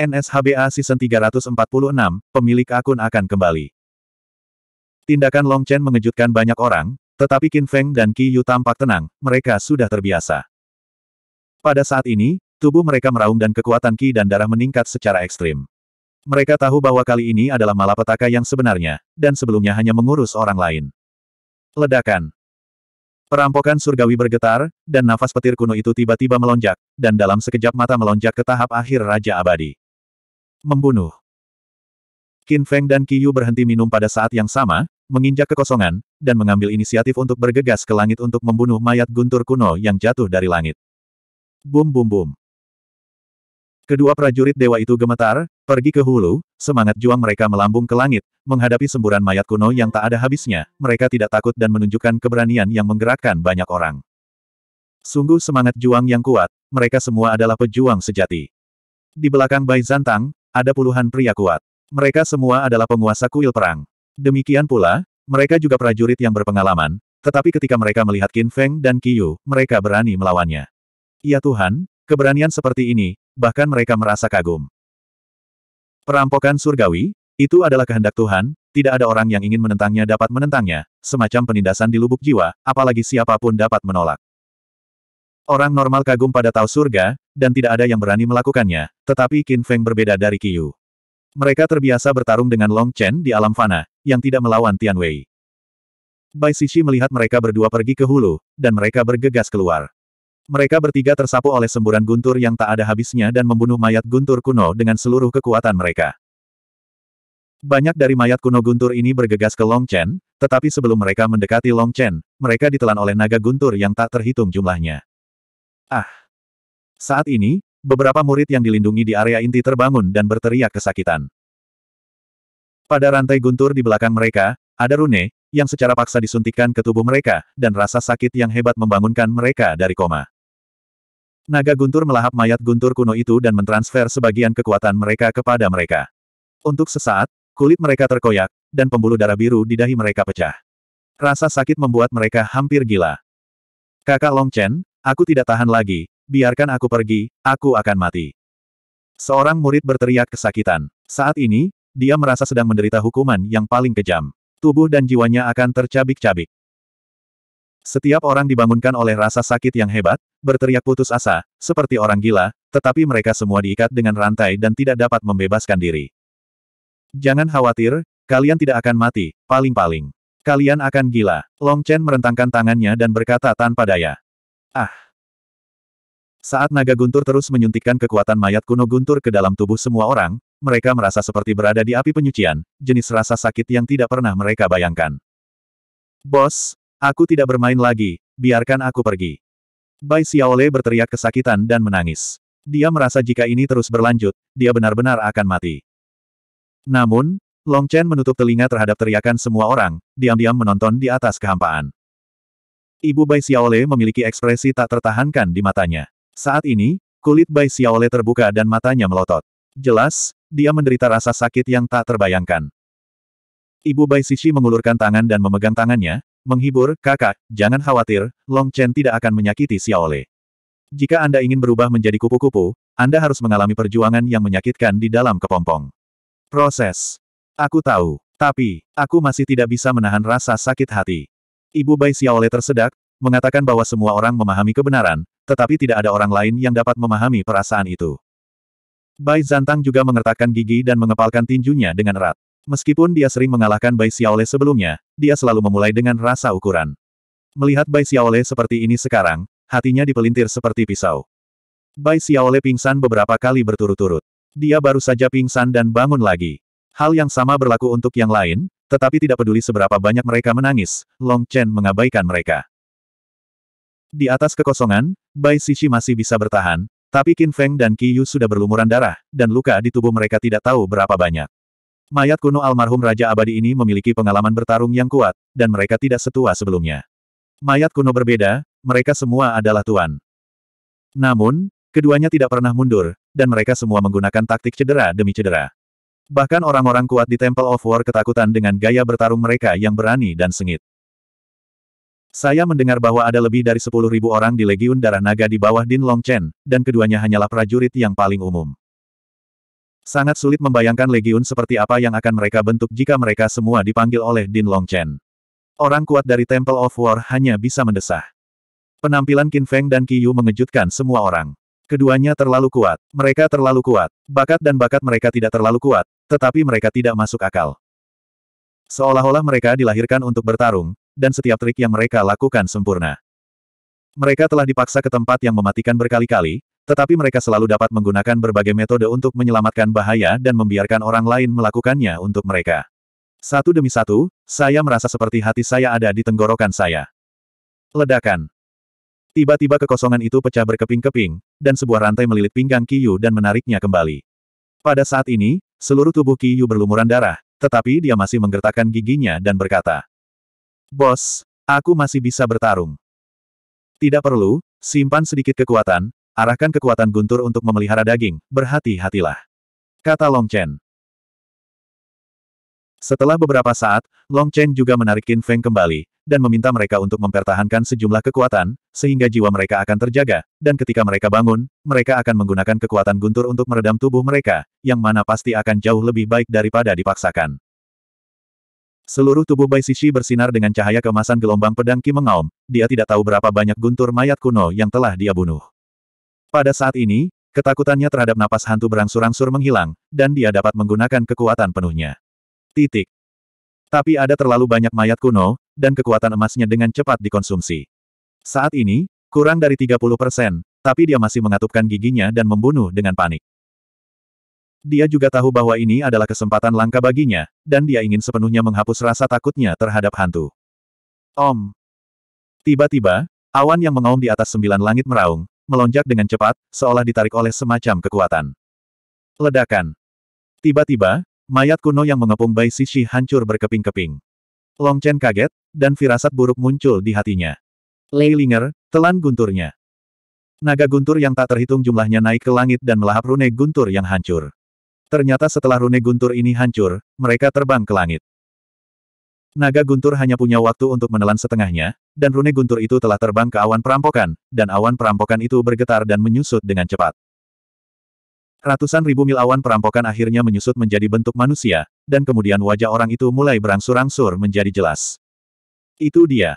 NSHBA Season 346, pemilik akun akan kembali. Tindakan Long Chen mengejutkan banyak orang, tetapi Qin Feng dan Qi Yu tampak tenang, mereka sudah terbiasa. Pada saat ini, tubuh mereka meraung dan kekuatan Qi dan darah meningkat secara ekstrim. Mereka tahu bahwa kali ini adalah malapetaka yang sebenarnya, dan sebelumnya hanya mengurus orang lain. Ledakan. Perampokan surgawi bergetar, dan nafas petir kuno itu tiba-tiba melonjak, dan dalam sekejap mata melonjak ke tahap akhir Raja Abadi. Membunuh. Qin Feng dan Yu berhenti minum pada saat yang sama, menginjak kekosongan, dan mengambil inisiatif untuk bergegas ke langit untuk membunuh mayat guntur kuno yang jatuh dari langit. Bum bum bum. Kedua prajurit dewa itu gemetar, pergi ke hulu, semangat juang mereka melambung ke langit, menghadapi semburan mayat kuno yang tak ada habisnya, mereka tidak takut dan menunjukkan keberanian yang menggerakkan banyak orang. Sungguh semangat juang yang kuat, mereka semua adalah pejuang sejati. Di belakang Bai Zantang, ada puluhan pria kuat. Mereka semua adalah penguasa kuil perang. Demikian pula, mereka juga prajurit yang berpengalaman, tetapi ketika mereka melihat Qin Feng dan Qiyu, mereka berani melawannya. Ya Tuhan, keberanian seperti ini, bahkan mereka merasa kagum. Perampokan surgawi, itu adalah kehendak Tuhan, tidak ada orang yang ingin menentangnya dapat menentangnya, semacam penindasan di lubuk jiwa, apalagi siapapun dapat menolak. Orang normal kagum pada tahu Surga, dan tidak ada yang berani melakukannya, tetapi Qin Feng berbeda dari Qiyu. Mereka terbiasa bertarung dengan Long Chen di alam fana, yang tidak melawan Tian Wei. Bai Sisi melihat mereka berdua pergi ke hulu, dan mereka bergegas keluar. Mereka bertiga tersapu oleh semburan guntur yang tak ada habisnya dan membunuh mayat guntur kuno dengan seluruh kekuatan mereka. Banyak dari mayat kuno guntur ini bergegas ke Long Chen, tetapi sebelum mereka mendekati Long Chen, mereka ditelan oleh naga guntur yang tak terhitung jumlahnya. Ah! Saat ini, beberapa murid yang dilindungi di area inti terbangun dan berteriak kesakitan. Pada rantai guntur di belakang mereka, ada rune, yang secara paksa disuntikan ke tubuh mereka, dan rasa sakit yang hebat membangunkan mereka dari koma. Naga guntur melahap mayat guntur kuno itu dan mentransfer sebagian kekuatan mereka kepada mereka. Untuk sesaat, kulit mereka terkoyak, dan pembuluh darah biru di dahi mereka pecah. Rasa sakit membuat mereka hampir gila. Kakak Long Chen, aku tidak tahan lagi, biarkan aku pergi, aku akan mati. Seorang murid berteriak kesakitan. Saat ini, dia merasa sedang menderita hukuman yang paling kejam. Tubuh dan jiwanya akan tercabik-cabik. Setiap orang dibangunkan oleh rasa sakit yang hebat, berteriak putus asa, seperti orang gila, tetapi mereka semua diikat dengan rantai dan tidak dapat membebaskan diri. Jangan khawatir, kalian tidak akan mati, paling-paling. Kalian akan gila. Long Chen merentangkan tangannya dan berkata tanpa daya. Ah! Saat naga guntur terus menyuntikkan kekuatan mayat kuno guntur ke dalam tubuh semua orang, mereka merasa seperti berada di api penyucian, jenis rasa sakit yang tidak pernah mereka bayangkan. Bos, aku tidak bermain lagi, biarkan aku pergi. Bai Xiaole berteriak kesakitan dan menangis. Dia merasa jika ini terus berlanjut, dia benar-benar akan mati. Namun, Long Chen menutup telinga terhadap teriakan semua orang, diam-diam menonton di atas kehampaan. Ibu Bai Xiaole memiliki ekspresi tak tertahankan di matanya. Saat ini, kulit Bai Xiaole terbuka dan matanya melotot. Jelas, dia menderita rasa sakit yang tak terbayangkan. Ibu Bai Sisi mengulurkan tangan dan memegang tangannya, menghibur, kakak, jangan khawatir, Long Chen tidak akan menyakiti Xiaole. Jika Anda ingin berubah menjadi kupu-kupu, Anda harus mengalami perjuangan yang menyakitkan di dalam kepompong. Proses. Aku tahu, tapi, aku masih tidak bisa menahan rasa sakit hati. Ibu Bai Xiaole tersedak, mengatakan bahwa semua orang memahami kebenaran, tetapi tidak ada orang lain yang dapat memahami perasaan itu. Bai Zantang juga mengertakkan gigi dan mengepalkan tinjunya dengan erat. Meskipun dia sering mengalahkan Bai Xiaole sebelumnya, dia selalu memulai dengan rasa ukuran. Melihat Bai Xiaole seperti ini sekarang, hatinya dipelintir seperti pisau. Bai Xiaole pingsan beberapa kali berturut-turut. Dia baru saja pingsan dan bangun lagi. Hal yang sama berlaku untuk yang lain, tetapi tidak peduli seberapa banyak mereka menangis, Long Chen mengabaikan mereka. Di atas kekosongan, Bai Sishi masih bisa bertahan, tapi Qin Feng dan Qi Yu sudah berlumuran darah, dan luka di tubuh mereka tidak tahu berapa banyak. Mayat kuno almarhum Raja Abadi ini memiliki pengalaman bertarung yang kuat, dan mereka tidak setua sebelumnya. Mayat kuno berbeda, mereka semua adalah tuan. Namun, keduanya tidak pernah mundur, dan mereka semua menggunakan taktik cedera demi cedera. Bahkan orang-orang kuat di Temple of War ketakutan dengan gaya bertarung mereka yang berani dan sengit. Saya mendengar bahwa ada lebih dari 10.000 orang di Legiun Darah Naga di bawah Din Long Chen, dan keduanya hanyalah prajurit yang paling umum. Sangat sulit membayangkan Legiun seperti apa yang akan mereka bentuk jika mereka semua dipanggil oleh Din Long Chen. Orang kuat dari Temple of War hanya bisa mendesah. Penampilan Qin Feng dan Qi Yu mengejutkan semua orang. Keduanya terlalu kuat, mereka terlalu kuat, bakat dan bakat mereka tidak terlalu kuat, tetapi mereka tidak masuk akal. Seolah-olah mereka dilahirkan untuk bertarung, dan setiap trik yang mereka lakukan sempurna. Mereka telah dipaksa ke tempat yang mematikan berkali-kali, tetapi mereka selalu dapat menggunakan berbagai metode untuk menyelamatkan bahaya dan membiarkan orang lain melakukannya untuk mereka. Satu demi satu, saya merasa seperti hati saya ada di tenggorokan saya. Ledakan. Tiba-tiba kekosongan itu pecah berkeping-keping, dan sebuah rantai melilit pinggang Kiyu dan menariknya kembali. Pada saat ini, seluruh tubuh Kiyu berlumuran darah, tetapi dia masih menggertakkan giginya dan berkata, Bos, aku masih bisa bertarung. Tidak perlu, simpan sedikit kekuatan, arahkan kekuatan guntur untuk memelihara daging, berhati-hatilah. Kata Long Chen. Setelah beberapa saat, Long Chen juga menarik Qin Feng kembali, dan meminta mereka untuk mempertahankan sejumlah kekuatan, sehingga jiwa mereka akan terjaga, dan ketika mereka bangun, mereka akan menggunakan kekuatan guntur untuk meredam tubuh mereka, yang mana pasti akan jauh lebih baik daripada dipaksakan. Seluruh tubuh Bai Sishi bersinar dengan cahaya kemasan gelombang pedang Ki mengaum, dia tidak tahu berapa banyak guntur mayat kuno yang telah dia bunuh. Pada saat ini, ketakutannya terhadap napas hantu berangsur-angsur menghilang, dan dia dapat menggunakan kekuatan penuhnya. Titik. Tapi ada terlalu banyak mayat kuno, dan kekuatan emasnya dengan cepat dikonsumsi. Saat ini, kurang dari 30 persen, tapi dia masih mengatupkan giginya dan membunuh dengan panik. Dia juga tahu bahwa ini adalah kesempatan langka baginya, dan dia ingin sepenuhnya menghapus rasa takutnya terhadap hantu. Om. Tiba-tiba, awan yang mengaum di atas sembilan langit meraung, melonjak dengan cepat, seolah ditarik oleh semacam kekuatan. Ledakan. Tiba-tiba, mayat kuno yang mengepung Bai Sishi hancur berkeping-keping. Long Chen kaget, dan firasat buruk muncul di hatinya. Lei Linger, telan gunturnya. Naga guntur yang tak terhitung jumlahnya naik ke langit dan melahap rune guntur yang hancur. Ternyata setelah rune guntur ini hancur, mereka terbang ke langit. Naga guntur hanya punya waktu untuk menelan setengahnya, dan rune guntur itu telah terbang ke awan perampokan, dan awan perampokan itu bergetar dan menyusut dengan cepat. Ratusan ribu mil awan perampokan akhirnya menyusut menjadi bentuk manusia, dan kemudian wajah orang itu mulai berangsur-angsur menjadi jelas. Itu dia.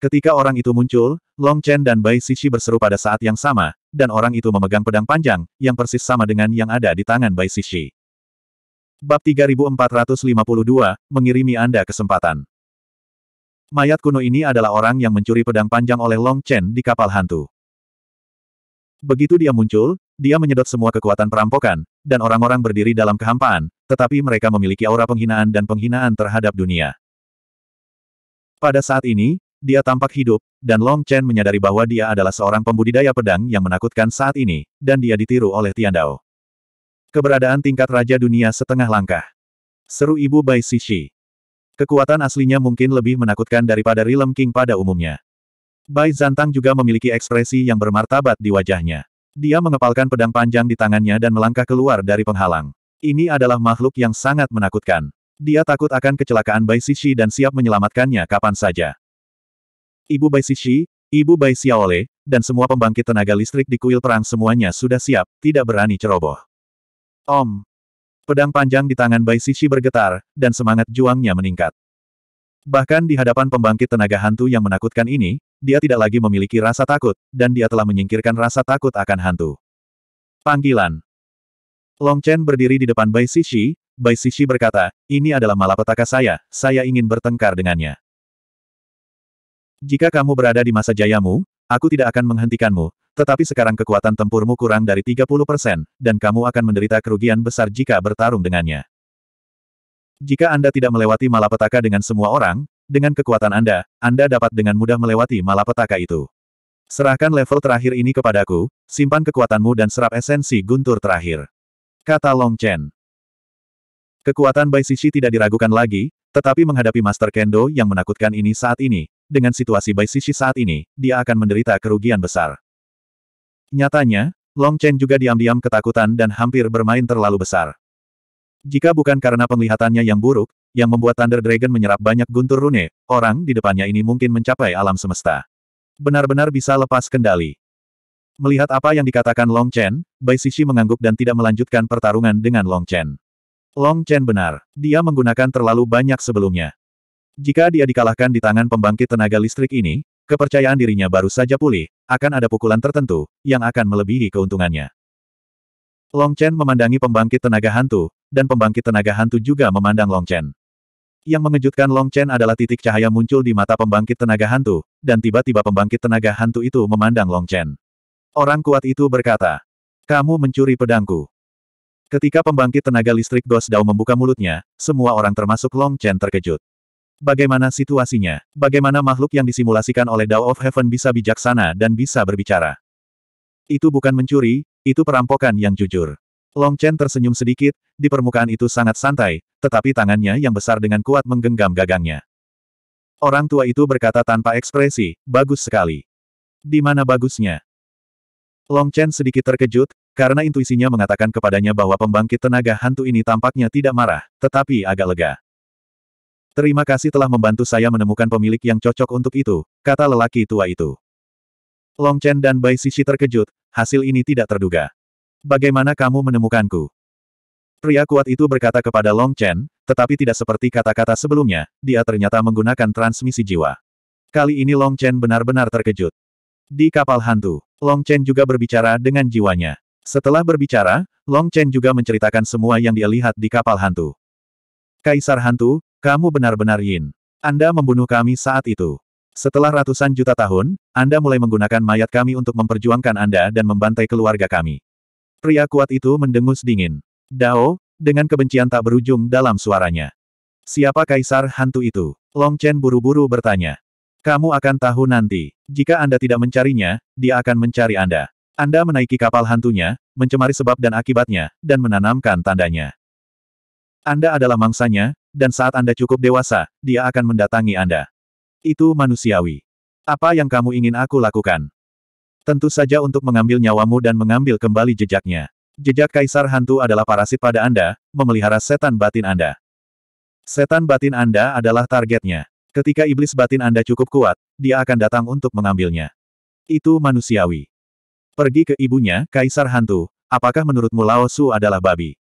Ketika orang itu muncul, Long Chen dan Bai Sishi berseru pada saat yang sama, dan orang itu memegang pedang panjang, yang persis sama dengan yang ada di tangan Bai Sishi. Bab 3452, mengirimi Anda kesempatan. Mayat kuno ini adalah orang yang mencuri pedang panjang oleh Long Chen di kapal hantu. Begitu dia muncul, dia menyedot semua kekuatan perampokan, dan orang-orang berdiri dalam kehampaan, tetapi mereka memiliki aura penghinaan dan penghinaan terhadap dunia. Pada saat ini, dia tampak hidup, dan Long Chen menyadari bahwa dia adalah seorang pembudidaya pedang yang menakutkan saat ini, dan dia ditiru oleh Tian Dao. Keberadaan tingkat Raja Dunia setengah langkah. Seru Ibu Bai Sishi. Kekuatan aslinya mungkin lebih menakutkan daripada Rilem King pada umumnya. Bai Zantang juga memiliki ekspresi yang bermartabat di wajahnya. Dia mengepalkan pedang panjang di tangannya dan melangkah keluar dari penghalang. Ini adalah makhluk yang sangat menakutkan. Dia takut akan kecelakaan Bai Sishi dan siap menyelamatkannya kapan saja. Ibu Bai Sishi, Ibu Bai Xiaole, dan semua pembangkit tenaga listrik di kuil perang semuanya sudah siap, tidak berani ceroboh. Om. Pedang panjang di tangan Bai Sishi bergetar, dan semangat juangnya meningkat. Bahkan di hadapan pembangkit tenaga hantu yang menakutkan ini, dia tidak lagi memiliki rasa takut, dan dia telah menyingkirkan rasa takut akan hantu. Panggilan. Long Chen berdiri di depan Bai Sishi, Bai Sishi berkata, ini adalah malapetaka saya, saya ingin bertengkar dengannya. Jika kamu berada di masa jayamu, aku tidak akan menghentikanmu, tetapi sekarang kekuatan tempurmu kurang dari 30%, dan kamu akan menderita kerugian besar jika bertarung dengannya. Jika Anda tidak melewati malapetaka dengan semua orang, dengan kekuatan Anda, Anda dapat dengan mudah melewati malapetaka itu. Serahkan level terakhir ini kepadaku, simpan kekuatanmu dan serap esensi guntur terakhir. Kata Long Chen. Kekuatan Bai Sisi tidak diragukan lagi, tetapi menghadapi Master Kendo yang menakutkan ini saat ini, dengan situasi Bai Sisi saat ini, dia akan menderita kerugian besar. Nyatanya, Long Chen juga diam-diam ketakutan dan hampir bermain terlalu besar. Jika bukan karena penglihatannya yang buruk, yang membuat Thunder Dragon menyerap banyak guntur rune, orang di depannya ini mungkin mencapai alam semesta. Benar-benar bisa lepas kendali. Melihat apa yang dikatakan Long Chen, Bai Sisi mengangguk dan tidak melanjutkan pertarungan dengan Long Chen. Long Chen benar, dia menggunakan terlalu banyak sebelumnya. Jika dia dikalahkan di tangan pembangkit tenaga listrik ini, kepercayaan dirinya baru saja pulih, akan ada pukulan tertentu, yang akan melebihi keuntungannya. Long Chen memandangi pembangkit tenaga hantu, dan pembangkit tenaga hantu juga memandang Long Chen. Yang mengejutkan Long Chen adalah titik cahaya muncul di mata pembangkit tenaga hantu, dan tiba-tiba pembangkit tenaga hantu itu memandang Long Chen. Orang kuat itu berkata, kamu mencuri pedangku. Ketika pembangkit tenaga listrik Ghost Dao membuka mulutnya, semua orang termasuk Long Chen terkejut. Bagaimana situasinya? Bagaimana makhluk yang disimulasikan oleh Dao of Heaven bisa bijaksana dan bisa berbicara? Itu bukan mencuri, itu perampokan yang jujur. Long Chen tersenyum sedikit, di permukaan itu sangat santai, tetapi tangannya yang besar dengan kuat menggenggam gagangnya. Orang tua itu berkata tanpa ekspresi, bagus sekali. Di mana bagusnya? Long Chen sedikit terkejut, karena intuisinya mengatakan kepadanya bahwa pembangkit tenaga hantu ini tampaknya tidak marah, tetapi agak lega. Terima kasih telah membantu saya menemukan pemilik yang cocok untuk itu, kata lelaki tua itu. Long Chen dan Bai Sisi terkejut, hasil ini tidak terduga. Bagaimana kamu menemukanku? Pria kuat itu berkata kepada Long Chen, tetapi tidak seperti kata-kata sebelumnya, dia ternyata menggunakan transmisi jiwa. Kali ini Long Chen benar-benar terkejut. Di kapal hantu, Long Chen juga berbicara dengan jiwanya. Setelah berbicara, Long Chen juga menceritakan semua yang dia lihat di kapal hantu. Kaisar hantu, kamu benar-benar Yin. Anda membunuh kami saat itu. Setelah ratusan juta tahun, Anda mulai menggunakan mayat kami untuk memperjuangkan Anda dan membantai keluarga kami. Pria kuat itu mendengus dingin. Dao, dengan kebencian tak berujung dalam suaranya. Siapa kaisar hantu itu? Long Chen buru-buru bertanya. Kamu akan tahu nanti. Jika Anda tidak mencarinya, dia akan mencari Anda. Anda menaiki kapal hantunya, mencemari sebab dan akibatnya, dan menanamkan tandanya. Anda adalah mangsanya, dan saat Anda cukup dewasa, dia akan mendatangi Anda. Itu manusiawi. Apa yang kamu ingin aku lakukan? Tentu saja untuk mengambil nyawamu dan mengambil kembali jejaknya. Jejak kaisar hantu adalah parasit pada Anda, memelihara setan batin Anda. Setan batin Anda adalah targetnya. Ketika iblis batin Anda cukup kuat, dia akan datang untuk mengambilnya. Itu manusiawi. Pergi ke ibunya, kaisar hantu, apakah menurutmu Laosu adalah babi?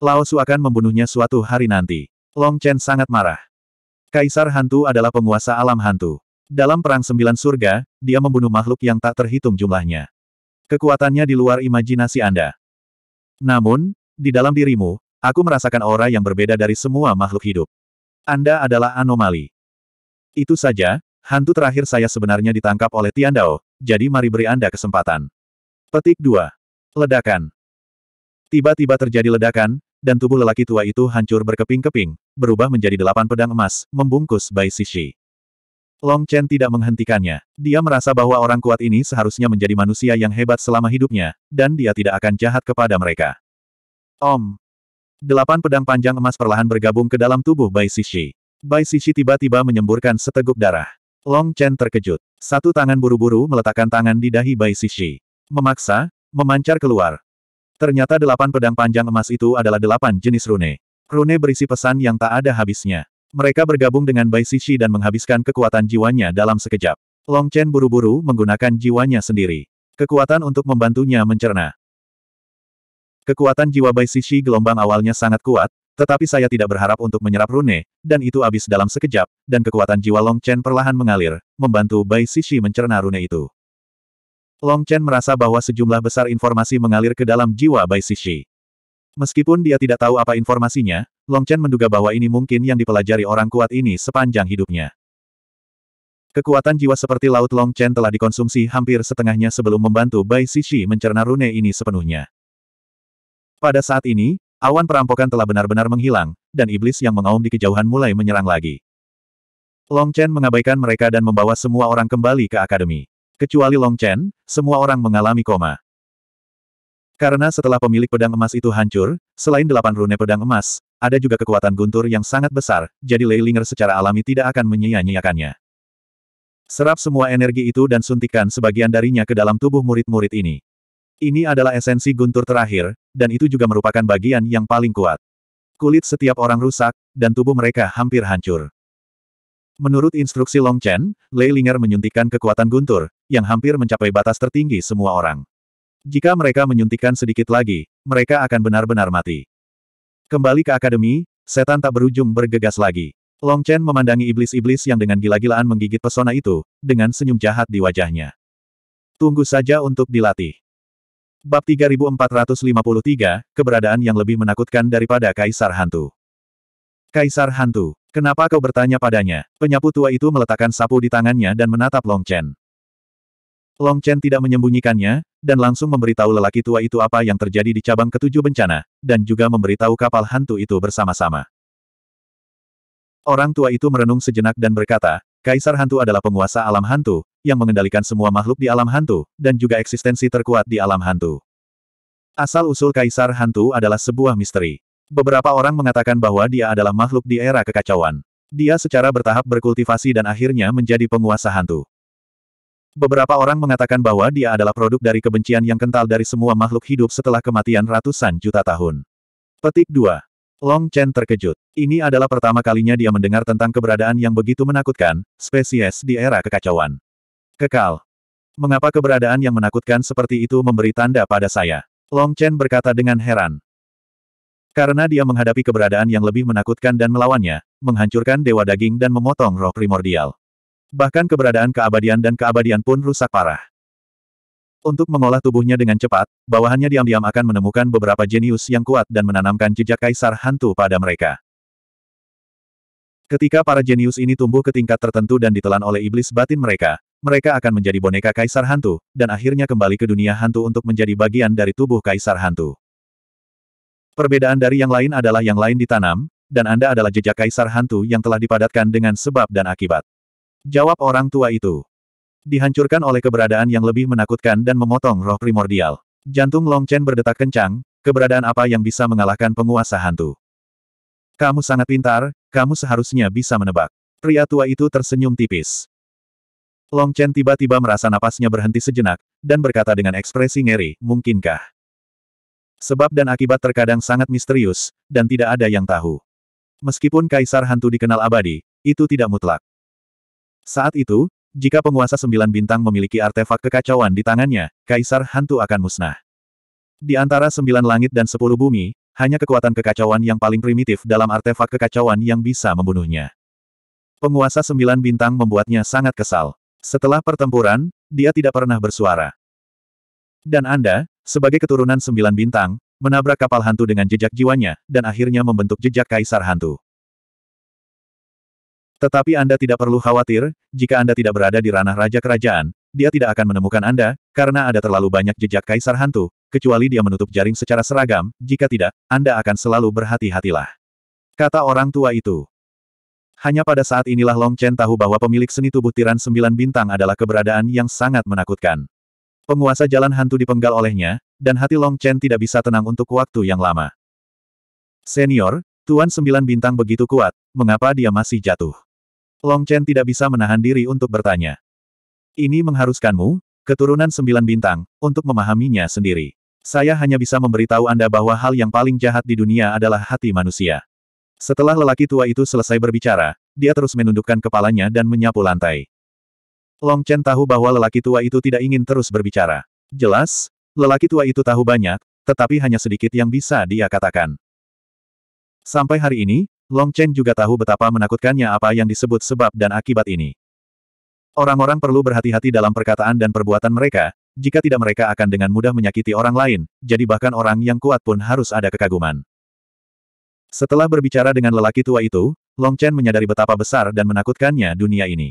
Laosu akan membunuhnya suatu hari nanti. Long Chen sangat marah. Kaisar Hantu adalah penguasa alam hantu. Dalam Perang Sembilan Surga, dia membunuh makhluk yang tak terhitung jumlahnya. Kekuatannya di luar imajinasi Anda. Namun, di dalam dirimu, aku merasakan aura yang berbeda dari semua makhluk hidup. Anda adalah anomali. Itu saja, hantu terakhir saya sebenarnya ditangkap oleh Tiandao, jadi mari beri Anda kesempatan. Petik 2. Ledakan. Tiba-tiba terjadi ledakan, dan tubuh lelaki tua itu hancur berkeping-keping, berubah menjadi delapan pedang emas, membungkus Bai Sishi. Long Chen tidak menghentikannya. Dia merasa bahwa orang kuat ini seharusnya menjadi manusia yang hebat selama hidupnya, dan dia tidak akan jahat kepada mereka. Om. Delapan pedang panjang emas perlahan bergabung ke dalam tubuh Bai Sishi. Bai Sishi tiba-tiba menyemburkan seteguk darah. Long Chen terkejut. Satu tangan buru-buru meletakkan tangan di dahi Bai Sishi. Memaksa, memancar keluar. Ternyata delapan pedang panjang emas itu adalah delapan jenis rune. Rune berisi pesan yang tak ada habisnya. Mereka bergabung dengan Bai Sishi dan menghabiskan kekuatan jiwanya dalam sekejap. Long Chen buru-buru menggunakan jiwanya sendiri. Kekuatan untuk membantunya mencerna. Kekuatan jiwa Bai Sishi gelombang awalnya sangat kuat, tetapi saya tidak berharap untuk menyerap rune, dan itu habis dalam sekejap, dan kekuatan jiwa Long Chen perlahan mengalir, membantu Bai Sishi mencerna rune itu. Long Chen merasa bahwa sejumlah besar informasi mengalir ke dalam jiwa Bai Sishi. Meskipun dia tidak tahu apa informasinya, Long Chen menduga bahwa ini mungkin yang dipelajari orang kuat ini sepanjang hidupnya. Kekuatan jiwa seperti laut Long Chen telah dikonsumsi hampir setengahnya sebelum membantu Bai Sishi mencerna rune ini sepenuhnya. Pada saat ini, awan perampokan telah benar-benar menghilang, dan iblis yang mengaum di kejauhan mulai menyerang lagi. Long Chen mengabaikan mereka dan membawa semua orang kembali ke akademi. Kecuali Long Chen, semua orang mengalami koma. Karena setelah pemilik pedang emas itu hancur, selain delapan rune pedang emas, ada juga kekuatan guntur yang sangat besar, jadi Lei Ling'er secara alami tidak akan menyia-nyiakannya. Serap semua energi itu dan suntikan sebagian darinya ke dalam tubuh murid-murid ini. Ini adalah esensi guntur terakhir, dan itu juga merupakan bagian yang paling kuat. Kulit setiap orang rusak, dan tubuh mereka hampir hancur. Menurut instruksi Long Chen, Lei Ling'er menyuntikkan kekuatan guntur, yang hampir mencapai batas tertinggi semua orang. Jika mereka menyuntikkan sedikit lagi, mereka akan benar-benar mati. Kembali ke akademi, setan tak berujung bergegas lagi. Long Chen memandangi iblis-iblis yang dengan gila-gilaan menggigit pesona itu, dengan senyum jahat di wajahnya. Tunggu saja untuk dilatih. Bab 3453, keberadaan yang lebih menakutkan daripada Kaisar Hantu. Kaisar Hantu, kenapa kau bertanya padanya? Penyapu tua itu meletakkan sapu di tangannya dan menatap Long Chen. Long Chen tidak menyembunyikannya, dan langsung memberitahu lelaki tua itu apa yang terjadi di cabang ketujuh bencana, dan juga memberitahu kapal hantu itu bersama-sama. Orang tua itu merenung sejenak dan berkata, Kaisar Hantu adalah penguasa alam hantu, yang mengendalikan semua makhluk di alam hantu, dan juga eksistensi terkuat di alam hantu. Asal-usul Kaisar Hantu adalah sebuah misteri. Beberapa orang mengatakan bahwa dia adalah makhluk di era kekacauan. Dia secara bertahap berkultivasi dan akhirnya menjadi penguasa hantu. Beberapa orang mengatakan bahwa dia adalah produk dari kebencian yang kental dari semua makhluk hidup setelah kematian ratusan juta tahun. Petik 2. Long Chen terkejut. Ini adalah pertama kalinya dia mendengar tentang keberadaan yang begitu menakutkan, spesies di era kekacauan. Kekal. Mengapa keberadaan yang menakutkan seperti itu memberi tanda pada saya? Long Chen berkata dengan heran. Karena dia menghadapi keberadaan yang lebih menakutkan dan melawannya, menghancurkan dewa daging dan memotong roh primordial. Bahkan keberadaan keabadian dan keabadian pun rusak parah. Untuk mengolah tubuhnya dengan cepat, bawahannya diam-diam akan menemukan beberapa jenius yang kuat dan menanamkan jejak kaisar hantu pada mereka. Ketika para jenius ini tumbuh ke tingkat tertentu dan ditelan oleh iblis batin mereka, mereka akan menjadi boneka kaisar hantu, dan akhirnya kembali ke dunia hantu untuk menjadi bagian dari tubuh kaisar hantu. Perbedaan dari yang lain adalah yang lain ditanam, dan Anda adalah jejak kaisar hantu yang telah dipadatkan dengan sebab dan akibat. Jawab orang tua itu. Dihancurkan oleh keberadaan yang lebih menakutkan dan memotong roh primordial. Jantung Long Chen berdetak kencang, keberadaan apa yang bisa mengalahkan penguasa hantu. Kamu sangat pintar, kamu seharusnya bisa menebak. Pria tua itu tersenyum tipis. Long Chen tiba-tiba merasa napasnya berhenti sejenak, dan berkata dengan ekspresi ngeri, mungkinkah? Sebab dan akibat terkadang sangat misterius, dan tidak ada yang tahu. Meskipun Kaisar Hantu dikenal abadi, itu tidak mutlak. Saat itu, jika penguasa sembilan bintang memiliki artefak kekacauan di tangannya, Kaisar Hantu akan musnah. Di antara sembilan langit dan sepuluh bumi, hanya kekuatan kekacauan yang paling primitif dalam artefak kekacauan yang bisa membunuhnya. Penguasa sembilan bintang membuatnya sangat kesal. Setelah pertempuran, dia tidak pernah bersuara. Dan Anda, sebagai keturunan sembilan bintang, menabrak kapal hantu dengan jejak jiwanya, dan akhirnya membentuk jejak kaisar hantu. Tetapi Anda tidak perlu khawatir, jika Anda tidak berada di ranah Raja Kerajaan, dia tidak akan menemukan Anda, karena ada terlalu banyak jejak Kaisar Hantu, kecuali dia menutup jaring secara seragam, jika tidak, Anda akan selalu berhati-hatilah. Kata orang tua itu. Hanya pada saat inilah Long Chen tahu bahwa pemilik seni tubuh tiran sembilan bintang adalah keberadaan yang sangat menakutkan. Penguasa jalan hantu dipenggal olehnya, dan hati Long Chen tidak bisa tenang untuk waktu yang lama. Senior, Tuan Sembilan Bintang begitu kuat, mengapa dia masih jatuh? Long Chen tidak bisa menahan diri untuk bertanya. Ini mengharuskanmu, keturunan sembilan bintang, untuk memahaminya sendiri. Saya hanya bisa memberitahu Anda bahwa hal yang paling jahat di dunia adalah hati manusia. Setelah lelaki tua itu selesai berbicara, dia terus menundukkan kepalanya dan menyapu lantai. Long Chen tahu bahwa lelaki tua itu tidak ingin terus berbicara. Jelas, lelaki tua itu tahu banyak, tetapi hanya sedikit yang bisa dia katakan. Sampai hari ini, Long Chen juga tahu betapa menakutkannya apa yang disebut sebab dan akibat ini. Orang-orang perlu berhati-hati dalam perkataan dan perbuatan mereka, jika tidak mereka akan dengan mudah menyakiti orang lain, jadi bahkan orang yang kuat pun harus ada kekaguman. Setelah berbicara dengan lelaki tua itu, Long Chen menyadari betapa besar dan menakutkannya dunia ini.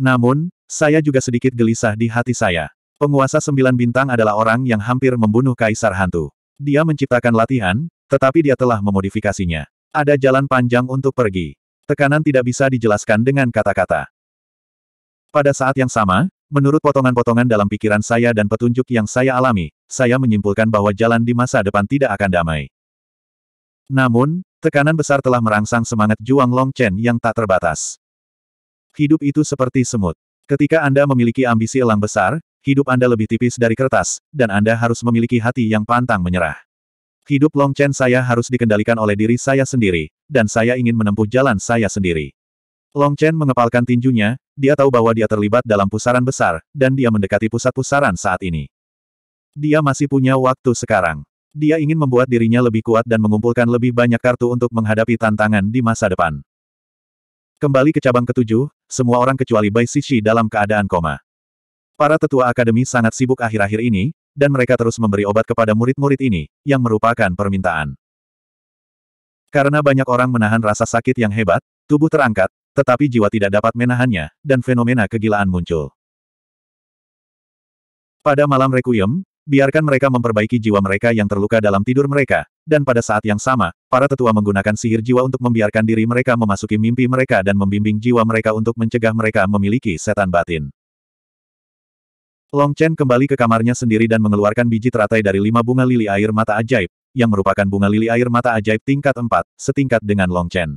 Namun, saya juga sedikit gelisah di hati saya. Penguasa sembilan bintang adalah orang yang hampir membunuh kaisar hantu. Dia menciptakan latihan, tetapi dia telah memodifikasinya. Ada jalan panjang untuk pergi. Tekanan tidak bisa dijelaskan dengan kata-kata. Pada saat yang sama, menurut potongan-potongan dalam pikiran saya dan petunjuk yang saya alami, saya menyimpulkan bahwa jalan di masa depan tidak akan damai. Namun, tekanan besar telah merangsang semangat Juang Long Chen yang tak terbatas. Hidup itu seperti semut. Ketika Anda memiliki ambisi elang besar, hidup Anda lebih tipis dari kertas, dan Anda harus memiliki hati yang pantang menyerah. Hidup Long Chen saya harus dikendalikan oleh diri saya sendiri, dan saya ingin menempuh jalan saya sendiri. Long Chen mengepalkan tinjunya, dia tahu bahwa dia terlibat dalam pusaran besar, dan dia mendekati pusat pusaran saat ini. Dia masih punya waktu sekarang. Dia ingin membuat dirinya lebih kuat dan mengumpulkan lebih banyak kartu untuk menghadapi tantangan di masa depan. Kembali ke cabang ketujuh, semua orang kecuali Bai Sishi dalam keadaan koma. Para tetua akademi sangat sibuk akhir-akhir ini, dan mereka terus memberi obat kepada murid-murid ini, yang merupakan permintaan. Karena banyak orang menahan rasa sakit yang hebat, tubuh terangkat, tetapi jiwa tidak dapat menahannya, dan fenomena kegilaan muncul. Pada malam Requiem, biarkan mereka memperbaiki jiwa mereka yang terluka dalam tidur mereka, dan pada saat yang sama, para tetua menggunakan sihir jiwa untuk membiarkan diri mereka memasuki mimpi mereka dan membimbing jiwa mereka untuk mencegah mereka memiliki setan batin. Long Chen kembali ke kamarnya sendiri dan mengeluarkan biji teratai dari lima bunga lili air mata ajaib, yang merupakan bunga lili air mata ajaib tingkat empat, setingkat dengan Long Chen.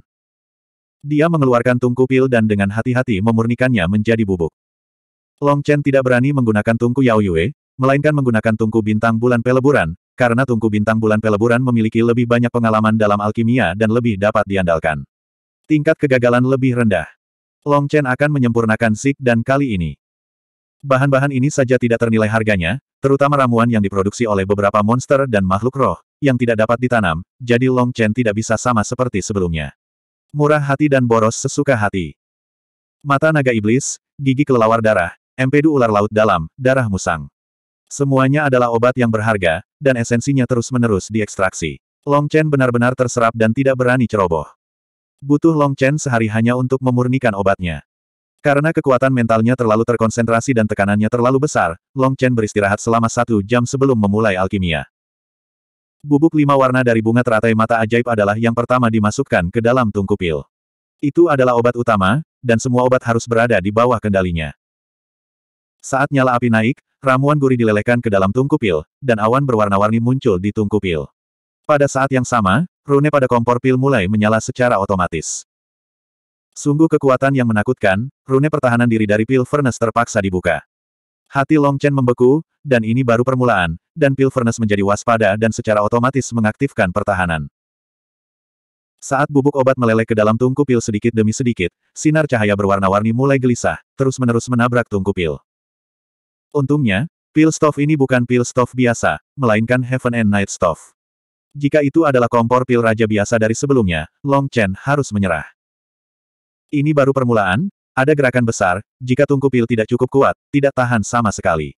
Dia mengeluarkan tungku pil dan dengan hati-hati memurnikannya menjadi bubuk. Long Chen tidak berani menggunakan tungku Yao Yue, melainkan menggunakan tungku bintang bulan peleburan, karena tungku bintang bulan peleburan memiliki lebih banyak pengalaman dalam alkimia dan lebih dapat diandalkan. Tingkat kegagalan lebih rendah. Long Chen akan menyempurnakan Sik dan kali ini. Bahan-bahan ini saja tidak ternilai harganya, terutama ramuan yang diproduksi oleh beberapa monster dan makhluk roh, yang tidak dapat ditanam, jadi Long Chen tidak bisa sama seperti sebelumnya. Murah hati dan boros sesuka hati. Mata naga iblis, gigi kelelawar darah, empedu ular laut dalam, darah musang. Semuanya adalah obat yang berharga, dan esensinya terus-menerus diekstraksi. Long Chen benar-benar terserap dan tidak berani ceroboh. Butuh Long Chen sehari hanya untuk memurnikan obatnya. Karena kekuatan mentalnya terlalu terkonsentrasi dan tekanannya terlalu besar, Long Chen beristirahat selama satu jam sebelum memulai alkimia. Bubuk lima warna dari bunga teratai mata ajaib adalah yang pertama dimasukkan ke dalam tungku pil. Itu adalah obat utama, dan semua obat harus berada di bawah kendalinya. Saat nyala api naik, ramuan gurih dilelehkan ke dalam tungku pil, dan awan berwarna-warni muncul di tungku pil. Pada saat yang sama, rune pada kompor pil mulai menyala secara otomatis. Sungguh kekuatan yang menakutkan, rune pertahanan diri dari pil Furnace terpaksa dibuka. Hati Long Chen membeku, dan ini baru permulaan, dan pil Furnace menjadi waspada dan secara otomatis mengaktifkan pertahanan. Saat bubuk obat meleleh ke dalam tungku pil sedikit demi sedikit, sinar cahaya berwarna-warni mulai gelisah, terus-menerus menabrak tungku pil. Untungnya, pil stove ini bukan pil stove biasa, melainkan Heaven and Night stove. Jika itu adalah kompor pil raja biasa dari sebelumnya, Long Chen harus menyerah. Ini baru permulaan, ada gerakan besar, jika tungku pil tidak cukup kuat, tidak tahan sama sekali.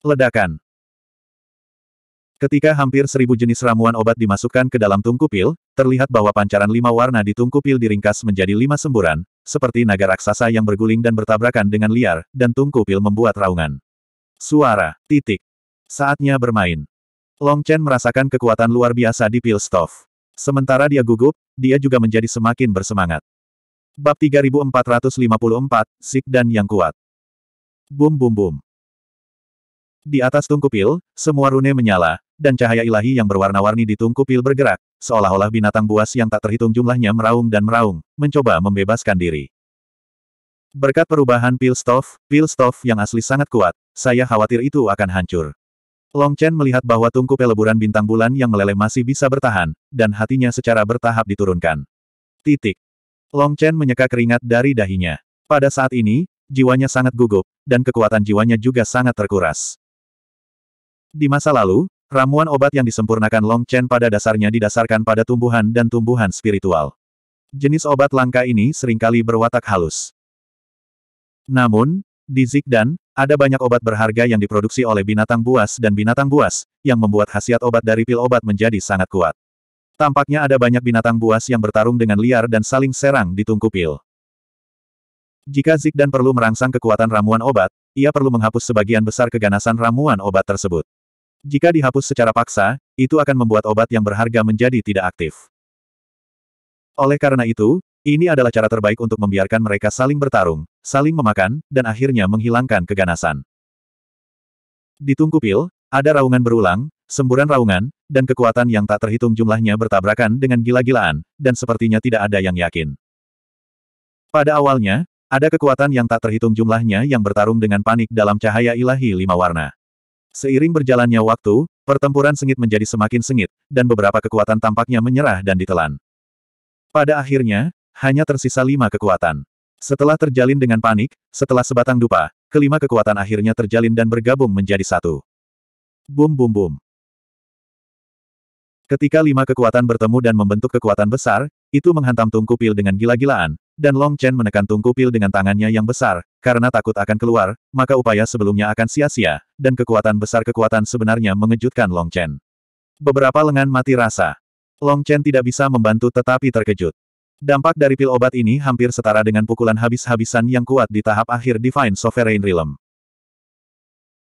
Ledakan Ketika hampir seribu jenis ramuan obat dimasukkan ke dalam tungku pil, terlihat bahwa pancaran lima warna di tungku pil diringkas menjadi lima semburan, seperti naga raksasa yang berguling dan bertabrakan dengan liar, dan tungku pil membuat raungan. Suara, titik. Saatnya bermain. Long Chen merasakan kekuatan luar biasa di pil stove. Sementara dia gugup, dia juga menjadi semakin bersemangat. Bab 3454, Sik dan Yang Kuat. Bum bum bum. Di atas tungku pil, semua rune menyala, dan cahaya ilahi yang berwarna-warni di tungku pil bergerak, seolah-olah binatang buas yang tak terhitung jumlahnya meraung dan meraung, mencoba membebaskan diri. Berkat perubahan pil stof, pil stof yang asli sangat kuat, saya khawatir itu akan hancur. Long Chen melihat bahwa tungku peleburan bintang bulan yang meleleh masih bisa bertahan, dan hatinya secara bertahap diturunkan. Titik. Long Chen menyeka keringat dari dahinya. Pada saat ini, jiwanya sangat gugup, dan kekuatan jiwanya juga sangat terkuras. Di masa lalu, ramuan obat yang disempurnakan Long Chen pada dasarnya didasarkan pada tumbuhan dan tumbuhan spiritual. Jenis obat langka ini seringkali berwatak halus. Namun, di Zikdan, ada banyak obat berharga yang diproduksi oleh binatang buas dan binatang buas, yang membuat khasiat obat dari pil obat menjadi sangat kuat. Tampaknya ada banyak binatang buas yang bertarung dengan liar dan saling serang di tungku pil. Jika dan perlu merangsang kekuatan ramuan obat, ia perlu menghapus sebagian besar keganasan ramuan obat tersebut. Jika dihapus secara paksa, itu akan membuat obat yang berharga menjadi tidak aktif. Oleh karena itu, ini adalah cara terbaik untuk membiarkan mereka saling bertarung, saling memakan, dan akhirnya menghilangkan keganasan. Di tungku pil, ada raungan berulang, Semburan raungan, dan kekuatan yang tak terhitung jumlahnya bertabrakan dengan gila-gilaan, dan sepertinya tidak ada yang yakin. Pada awalnya, ada kekuatan yang tak terhitung jumlahnya yang bertarung dengan panik dalam cahaya ilahi lima warna. Seiring berjalannya waktu, pertempuran sengit menjadi semakin sengit, dan beberapa kekuatan tampaknya menyerah dan ditelan. Pada akhirnya, hanya tersisa lima kekuatan. Setelah terjalin dengan panik, setelah sebatang dupa, kelima kekuatan akhirnya terjalin dan bergabung menjadi satu. Bum bum bum. Ketika lima kekuatan bertemu dan membentuk kekuatan besar, itu menghantam tungku pil dengan gila-gilaan, dan Long Chen menekan tungku pil dengan tangannya yang besar, karena takut akan keluar, maka upaya sebelumnya akan sia-sia, dan kekuatan besar kekuatan sebenarnya mengejutkan Long Chen. Beberapa lengan mati rasa. Long Chen tidak bisa membantu tetapi terkejut. Dampak dari pil obat ini hampir setara dengan pukulan habis-habisan yang kuat di tahap akhir Divine Sovereign Realm.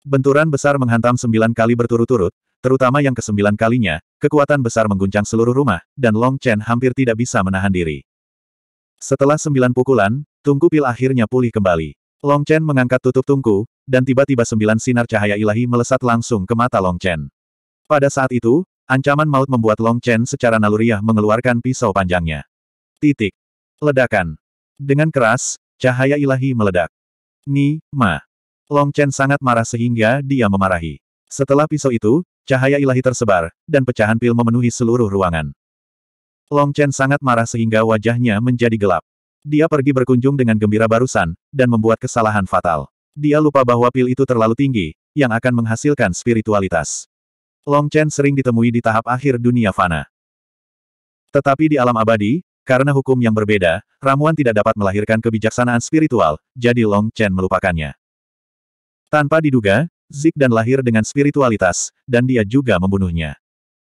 Benturan besar menghantam sembilan kali berturut-turut, terutama yang kesembilan kalinya, kekuatan besar mengguncang seluruh rumah, dan Long Chen hampir tidak bisa menahan diri. Setelah sembilan pukulan, tungku pil akhirnya pulih kembali. Long Chen mengangkat tutup tungku, dan tiba-tiba sembilan sinar cahaya ilahi melesat langsung ke mata Long Chen. Pada saat itu, ancaman maut membuat Long Chen secara naluriah mengeluarkan pisau panjangnya. Titik. Ledakan. Dengan keras, cahaya ilahi meledak. Ni, ma. Long Chen sangat marah sehingga dia memarahi. Setelah pisau itu, Cahaya ilahi tersebar, dan pecahan pil memenuhi seluruh ruangan. Long Chen sangat marah sehingga wajahnya menjadi gelap. Dia pergi berkunjung dengan gembira barusan, dan membuat kesalahan fatal. Dia lupa bahwa pil itu terlalu tinggi, yang akan menghasilkan spiritualitas. Long Chen sering ditemui di tahap akhir dunia fana. Tetapi di alam abadi, karena hukum yang berbeda, ramuan tidak dapat melahirkan kebijaksanaan spiritual, jadi Long Chen melupakannya. Tanpa diduga, Zik dan lahir dengan spiritualitas, dan dia juga membunuhnya.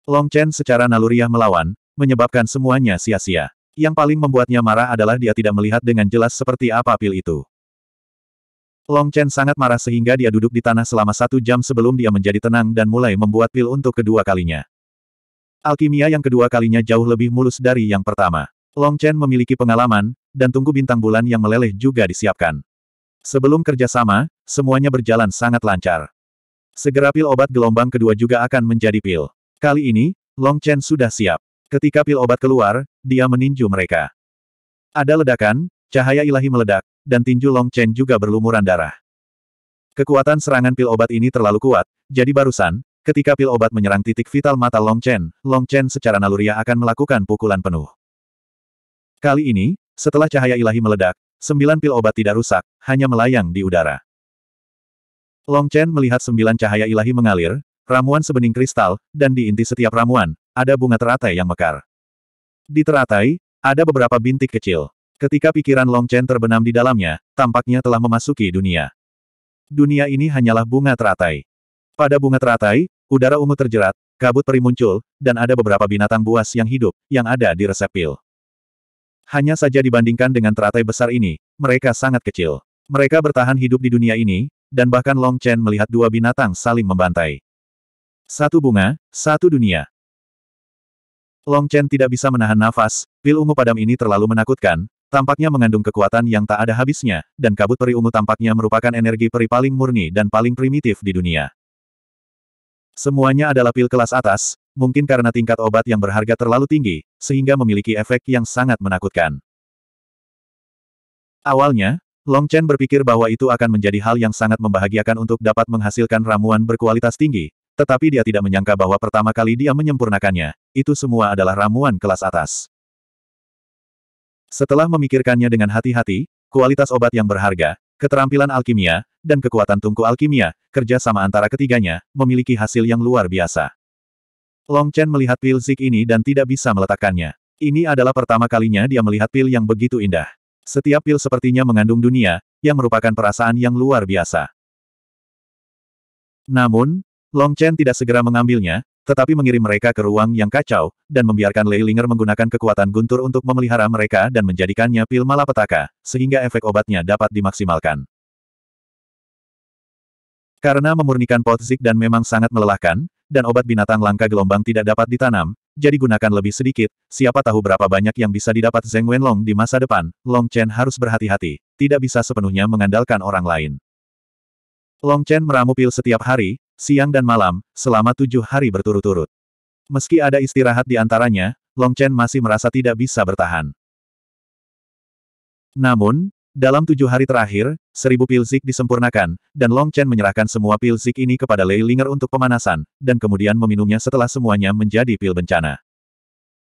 Long Chen secara naluriah melawan, menyebabkan semuanya sia-sia. Yang paling membuatnya marah adalah dia tidak melihat dengan jelas seperti apa pil itu. Long Chen sangat marah sehingga dia duduk di tanah selama satu jam sebelum dia menjadi tenang dan mulai membuat pil untuk kedua kalinya. Alkimia yang kedua kalinya jauh lebih mulus dari yang pertama. Long Chen memiliki pengalaman, dan tunggu bintang bulan yang meleleh juga disiapkan. Sebelum kerjasama, semuanya berjalan sangat lancar. Segera pil obat gelombang kedua juga akan menjadi pil. Kali ini, Long Chen sudah siap. Ketika pil obat keluar, dia meninju mereka. Ada ledakan, cahaya ilahi meledak, dan tinju Long Chen juga berlumuran darah. Kekuatan serangan pil obat ini terlalu kuat, jadi barusan, ketika pil obat menyerang titik vital mata Long Chen, Long Chen secara naluriah akan melakukan pukulan penuh. Kali ini, setelah cahaya ilahi meledak, Sembilan pil obat tidak rusak, hanya melayang di udara. Long Chen melihat sembilan cahaya ilahi mengalir, ramuan sebening kristal, dan di inti setiap ramuan, ada bunga teratai yang mekar. Di teratai, ada beberapa bintik kecil. Ketika pikiran Long Chen terbenam di dalamnya, tampaknya telah memasuki dunia. Dunia ini hanyalah bunga teratai. Pada bunga teratai, udara ungu terjerat, kabut peri muncul, dan ada beberapa binatang buas yang hidup, yang ada di resep pil. Hanya saja dibandingkan dengan teratai besar ini, mereka sangat kecil. Mereka bertahan hidup di dunia ini, dan bahkan Long Chen melihat dua binatang saling membantai. Satu bunga, satu dunia. Long Chen tidak bisa menahan nafas, pil ungu padam ini terlalu menakutkan, tampaknya mengandung kekuatan yang tak ada habisnya, dan kabut peri ungu tampaknya merupakan energi peri paling murni dan paling primitif di dunia. Semuanya adalah pil kelas atas, mungkin karena tingkat obat yang berharga terlalu tinggi, sehingga memiliki efek yang sangat menakutkan. Awalnya, Long Chen berpikir bahwa itu akan menjadi hal yang sangat membahagiakan untuk dapat menghasilkan ramuan berkualitas tinggi, tetapi dia tidak menyangka bahwa pertama kali dia menyempurnakannya, itu semua adalah ramuan kelas atas. Setelah memikirkannya dengan hati-hati, kualitas obat yang berharga, keterampilan alkimia, dan kekuatan tungku alkimia, kerja sama antara ketiganya, memiliki hasil yang luar biasa. Long Chen melihat pil Zik ini dan tidak bisa meletakkannya. Ini adalah pertama kalinya dia melihat pil yang begitu indah. Setiap pil sepertinya mengandung dunia, yang merupakan perasaan yang luar biasa. Namun, Long Chen tidak segera mengambilnya, tetapi mengirim mereka ke ruang yang kacau, dan membiarkan Lei Linger menggunakan kekuatan guntur untuk memelihara mereka dan menjadikannya pil malapetaka, sehingga efek obatnya dapat dimaksimalkan. Karena memurnikan pot zik dan memang sangat melelahkan, dan obat binatang langka gelombang tidak dapat ditanam, jadi gunakan lebih sedikit, siapa tahu berapa banyak yang bisa didapat Zeng Wenlong di masa depan, Long Chen harus berhati-hati, tidak bisa sepenuhnya mengandalkan orang lain. Long Chen meramu pil setiap hari, siang dan malam, selama tujuh hari berturut-turut. Meski ada istirahat di antaranya, Long Chen masih merasa tidak bisa bertahan. Namun, dalam tujuh hari terakhir, seribu pilzik disempurnakan, dan Long Chen menyerahkan semua pilzik ini kepada Lei Linger untuk pemanasan, dan kemudian meminumnya setelah semuanya menjadi pil bencana.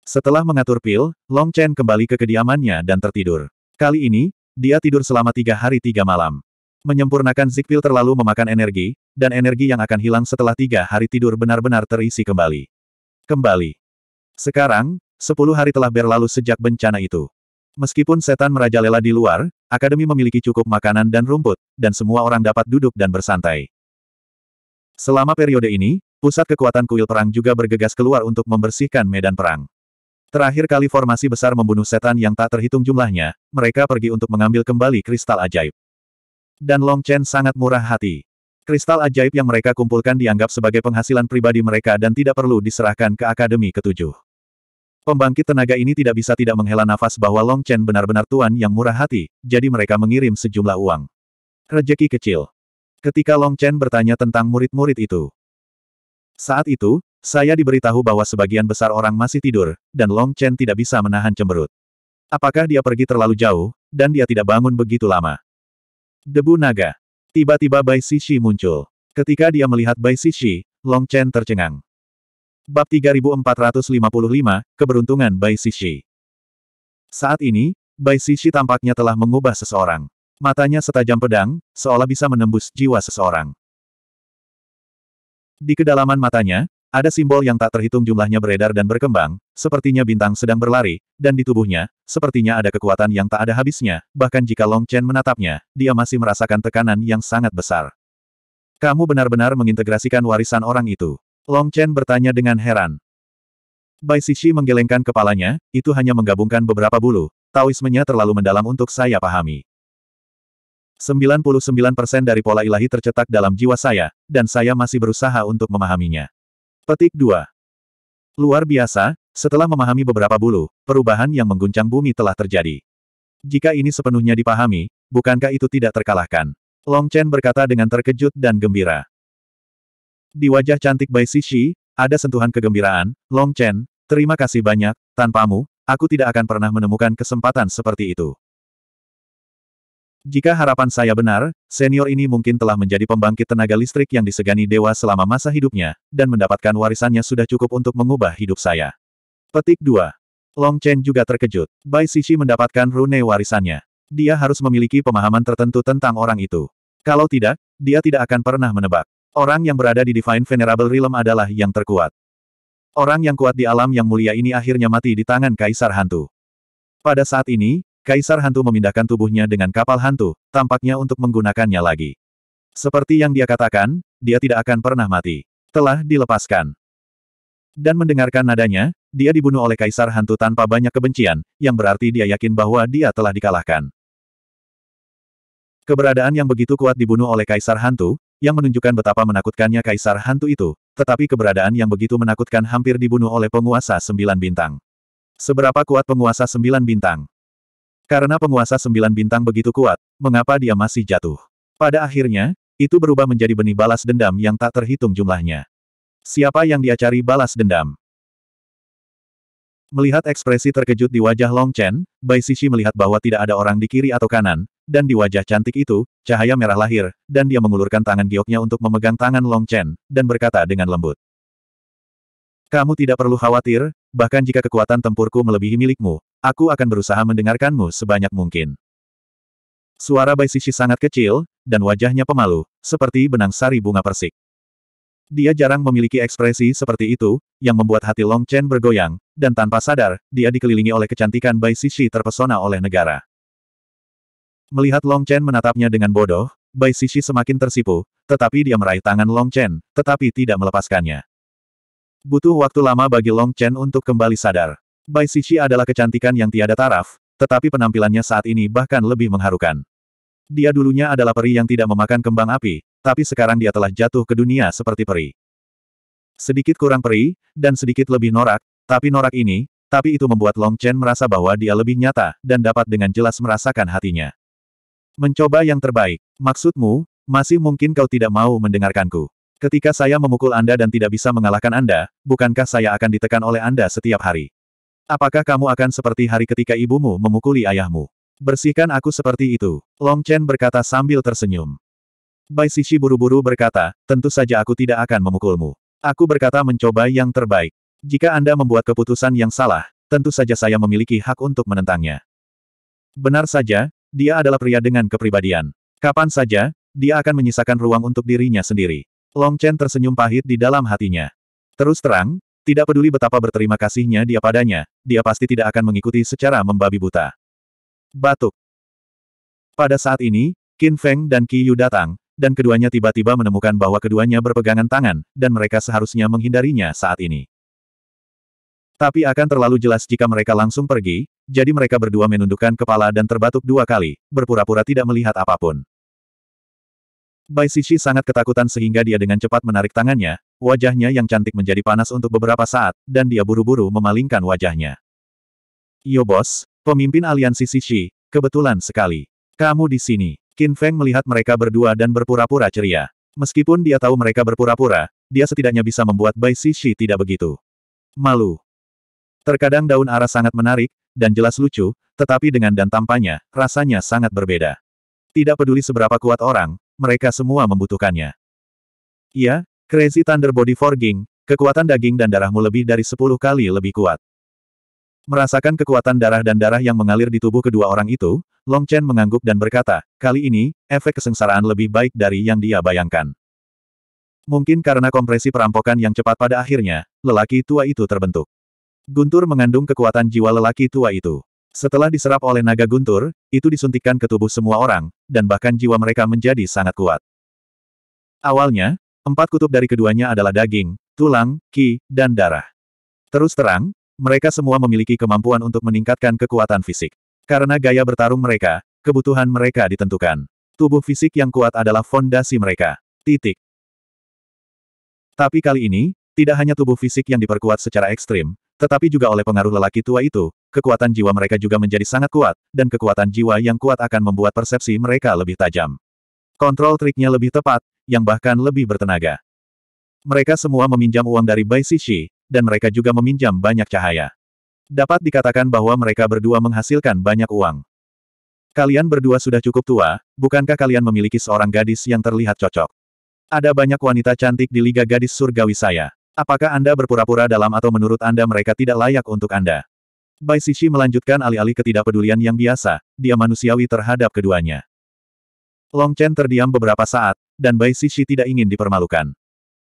Setelah mengatur pil, Long Chen kembali ke kediamannya dan tertidur. Kali ini, dia tidur selama tiga hari tiga malam. Menyempurnakan zik pil terlalu memakan energi, dan energi yang akan hilang setelah tiga hari tidur benar-benar terisi kembali. Kembali. Sekarang, sepuluh hari telah berlalu sejak bencana itu. Meskipun setan merajalela di luar, akademi memiliki cukup makanan dan rumput, dan semua orang dapat duduk dan bersantai. Selama periode ini, pusat kekuatan kuil perang juga bergegas keluar untuk membersihkan medan perang. Terakhir kali formasi besar membunuh setan yang tak terhitung jumlahnya, mereka pergi untuk mengambil kembali kristal ajaib. Dan Long Chen sangat murah hati. Kristal ajaib yang mereka kumpulkan dianggap sebagai penghasilan pribadi mereka dan tidak perlu diserahkan ke Akademi Ketujuh. Pembangkit tenaga ini tidak bisa tidak menghela nafas bahwa Long Chen benar-benar tuan yang murah hati, jadi mereka mengirim sejumlah uang. Rejeki kecil. Ketika Long Chen bertanya tentang murid-murid itu. Saat itu, saya diberitahu bahwa sebagian besar orang masih tidur, dan Long Chen tidak bisa menahan cemberut. Apakah dia pergi terlalu jauh, dan dia tidak bangun begitu lama? Debu naga. Tiba-tiba Bai Sishi muncul. Ketika dia melihat Bai Sishi, Long Chen tercengang. Bab 3455, Keberuntungan Bai Sishi. Saat ini, Bai Sishi tampaknya telah mengubah seseorang. Matanya setajam pedang, seolah bisa menembus jiwa seseorang. Di kedalaman matanya, ada simbol yang tak terhitung jumlahnya beredar dan berkembang, sepertinya bintang sedang berlari, dan di tubuhnya, sepertinya ada kekuatan yang tak ada habisnya, bahkan jika Long Chen menatapnya, dia masih merasakan tekanan yang sangat besar. Kamu benar-benar mengintegrasikan warisan orang itu. Long Chen bertanya dengan heran. Bai Sishi menggelengkan kepalanya, itu hanya menggabungkan beberapa bulu, Taoismenya terlalu mendalam untuk saya pahami. 99% dari pola ilahi tercetak dalam jiwa saya, dan saya masih berusaha untuk memahaminya. Petik 2. Luar biasa, setelah memahami beberapa bulu, perubahan yang mengguncang bumi telah terjadi. Jika ini sepenuhnya dipahami, bukankah itu tidak terkalahkan? Long Chen berkata dengan terkejut dan gembira. Di wajah cantik Bai Sishi, ada sentuhan kegembiraan, Long Chen, terima kasih banyak, tanpamu, aku tidak akan pernah menemukan kesempatan seperti itu. Jika harapan saya benar, senior ini mungkin telah menjadi pembangkit tenaga listrik yang disegani dewa selama masa hidupnya, dan mendapatkan warisannya sudah cukup untuk mengubah hidup saya. Petik 2. Long Chen juga terkejut. Bai Sishi mendapatkan rune warisannya. Dia harus memiliki pemahaman tertentu tentang orang itu. Kalau tidak, dia tidak akan pernah menebak. Orang yang berada di Divine Venerable Realm adalah yang terkuat. Orang yang kuat di alam yang mulia ini akhirnya mati di tangan Kaisar Hantu. Pada saat ini, Kaisar Hantu memindahkan tubuhnya dengan kapal hantu, tampaknya untuk menggunakannya lagi. Seperti yang dia katakan, dia tidak akan pernah mati. Telah dilepaskan. Dan mendengarkan nadanya, dia dibunuh oleh Kaisar Hantu tanpa banyak kebencian, yang berarti dia yakin bahwa dia telah dikalahkan. Keberadaan yang begitu kuat dibunuh oleh Kaisar Hantu, yang menunjukkan betapa menakutkannya kaisar hantu itu, tetapi keberadaan yang begitu menakutkan hampir dibunuh oleh penguasa sembilan bintang. Seberapa kuat penguasa sembilan bintang? Karena penguasa sembilan bintang begitu kuat, mengapa dia masih jatuh? Pada akhirnya, itu berubah menjadi benih balas dendam yang tak terhitung jumlahnya. Siapa yang dia cari balas dendam? Melihat ekspresi terkejut di wajah Long Chen, Bai Sishi melihat bahwa tidak ada orang di kiri atau kanan, dan di wajah cantik itu, cahaya merah lahir, dan dia mengulurkan tangan gioknya untuk memegang tangan Long Chen, dan berkata dengan lembut. Kamu tidak perlu khawatir, bahkan jika kekuatan tempurku melebihi milikmu, aku akan berusaha mendengarkanmu sebanyak mungkin. Suara Bai Sishi sangat kecil, dan wajahnya pemalu, seperti benang sari bunga persik. Dia jarang memiliki ekspresi seperti itu, yang membuat hati Long Chen bergoyang, dan tanpa sadar, dia dikelilingi oleh kecantikan Bai Sishi terpesona oleh negara. Melihat Long Chen menatapnya dengan bodoh, Bai Sishi semakin tersipu, tetapi dia meraih tangan Long Chen, tetapi tidak melepaskannya. Butuh waktu lama bagi Long Chen untuk kembali sadar. Bai Sishi adalah kecantikan yang tiada taraf, tetapi penampilannya saat ini bahkan lebih mengharukan. Dia dulunya adalah peri yang tidak memakan kembang api, tapi sekarang dia telah jatuh ke dunia seperti peri. Sedikit kurang peri, dan sedikit lebih norak, tapi norak ini, tapi itu membuat Long Chen merasa bahwa dia lebih nyata, dan dapat dengan jelas merasakan hatinya. Mencoba yang terbaik. Maksudmu, masih mungkin kau tidak mau mendengarkanku. Ketika saya memukul Anda dan tidak bisa mengalahkan Anda, bukankah saya akan ditekan oleh Anda setiap hari? Apakah kamu akan seperti hari ketika ibumu memukuli ayahmu? Bersihkan aku seperti itu, Long Chen berkata sambil tersenyum. Bai Sisi buru-buru berkata, tentu saja aku tidak akan memukulmu. Aku berkata mencoba yang terbaik. Jika Anda membuat keputusan yang salah, tentu saja saya memiliki hak untuk menentangnya. Benar saja, dia adalah pria dengan kepribadian. Kapan saja, dia akan menyisakan ruang untuk dirinya sendiri. Long Chen tersenyum pahit di dalam hatinya. Terus terang, tidak peduli betapa berterima kasihnya dia padanya, dia pasti tidak akan mengikuti secara membabi buta. Batuk. Pada saat ini, Qin Feng dan Qi Yu datang, dan keduanya tiba-tiba menemukan bahwa keduanya berpegangan tangan, dan mereka seharusnya menghindarinya saat ini. Tapi akan terlalu jelas jika mereka langsung pergi, jadi mereka berdua menundukkan kepala dan terbatuk dua kali, berpura-pura tidak melihat apapun. Bai Sisi sangat ketakutan sehingga dia dengan cepat menarik tangannya, wajahnya yang cantik menjadi panas untuk beberapa saat, dan dia buru-buru memalingkan wajahnya. Yo bos, Pemimpin aliansi Sisi, kebetulan sekali. Kamu di sini. Qin Feng melihat mereka berdua dan berpura-pura ceria. Meskipun dia tahu mereka berpura-pura, dia setidaknya bisa membuat Bai Sisi tidak begitu. Malu. Terkadang daun ara sangat menarik, dan jelas lucu, tetapi dengan dan tampanya, rasanya sangat berbeda. Tidak peduli seberapa kuat orang, mereka semua membutuhkannya. Iya, Crazy Thunder Body Forging, kekuatan daging dan darahmu lebih dari 10 kali lebih kuat. Merasakan kekuatan darah dan darah yang mengalir di tubuh kedua orang itu, Long Chen mengangguk dan berkata, kali ini, efek kesengsaraan lebih baik dari yang dia bayangkan. Mungkin karena kompresi perampokan yang cepat pada akhirnya, lelaki tua itu terbentuk. Guntur mengandung kekuatan jiwa lelaki tua itu. Setelah diserap oleh naga guntur, itu disuntikkan ke tubuh semua orang, dan bahkan jiwa mereka menjadi sangat kuat. Awalnya, empat kutub dari keduanya adalah daging, tulang, ki, dan darah. Terus terang, mereka semua memiliki kemampuan untuk meningkatkan kekuatan fisik. Karena gaya bertarung mereka, kebutuhan mereka ditentukan. Tubuh fisik yang kuat adalah fondasi mereka. Titik. Tapi kali ini, tidak hanya tubuh fisik yang diperkuat secara ekstrim, tetapi juga oleh pengaruh lelaki tua itu, kekuatan jiwa mereka juga menjadi sangat kuat, dan kekuatan jiwa yang kuat akan membuat persepsi mereka lebih tajam. Kontrol triknya lebih tepat, yang bahkan lebih bertenaga. Mereka semua meminjam uang dari Bai Sishi, dan mereka juga meminjam banyak cahaya. Dapat dikatakan bahwa mereka berdua menghasilkan banyak uang. Kalian berdua sudah cukup tua, bukankah kalian memiliki seorang gadis yang terlihat cocok? Ada banyak wanita cantik di Liga Gadis Surgawi saya. Apakah Anda berpura-pura dalam atau menurut Anda mereka tidak layak untuk Anda? Bai Sishi melanjutkan alih-alih ketidakpedulian yang biasa, dia manusiawi terhadap keduanya. Long Chen terdiam beberapa saat, dan Bai Sishi tidak ingin dipermalukan.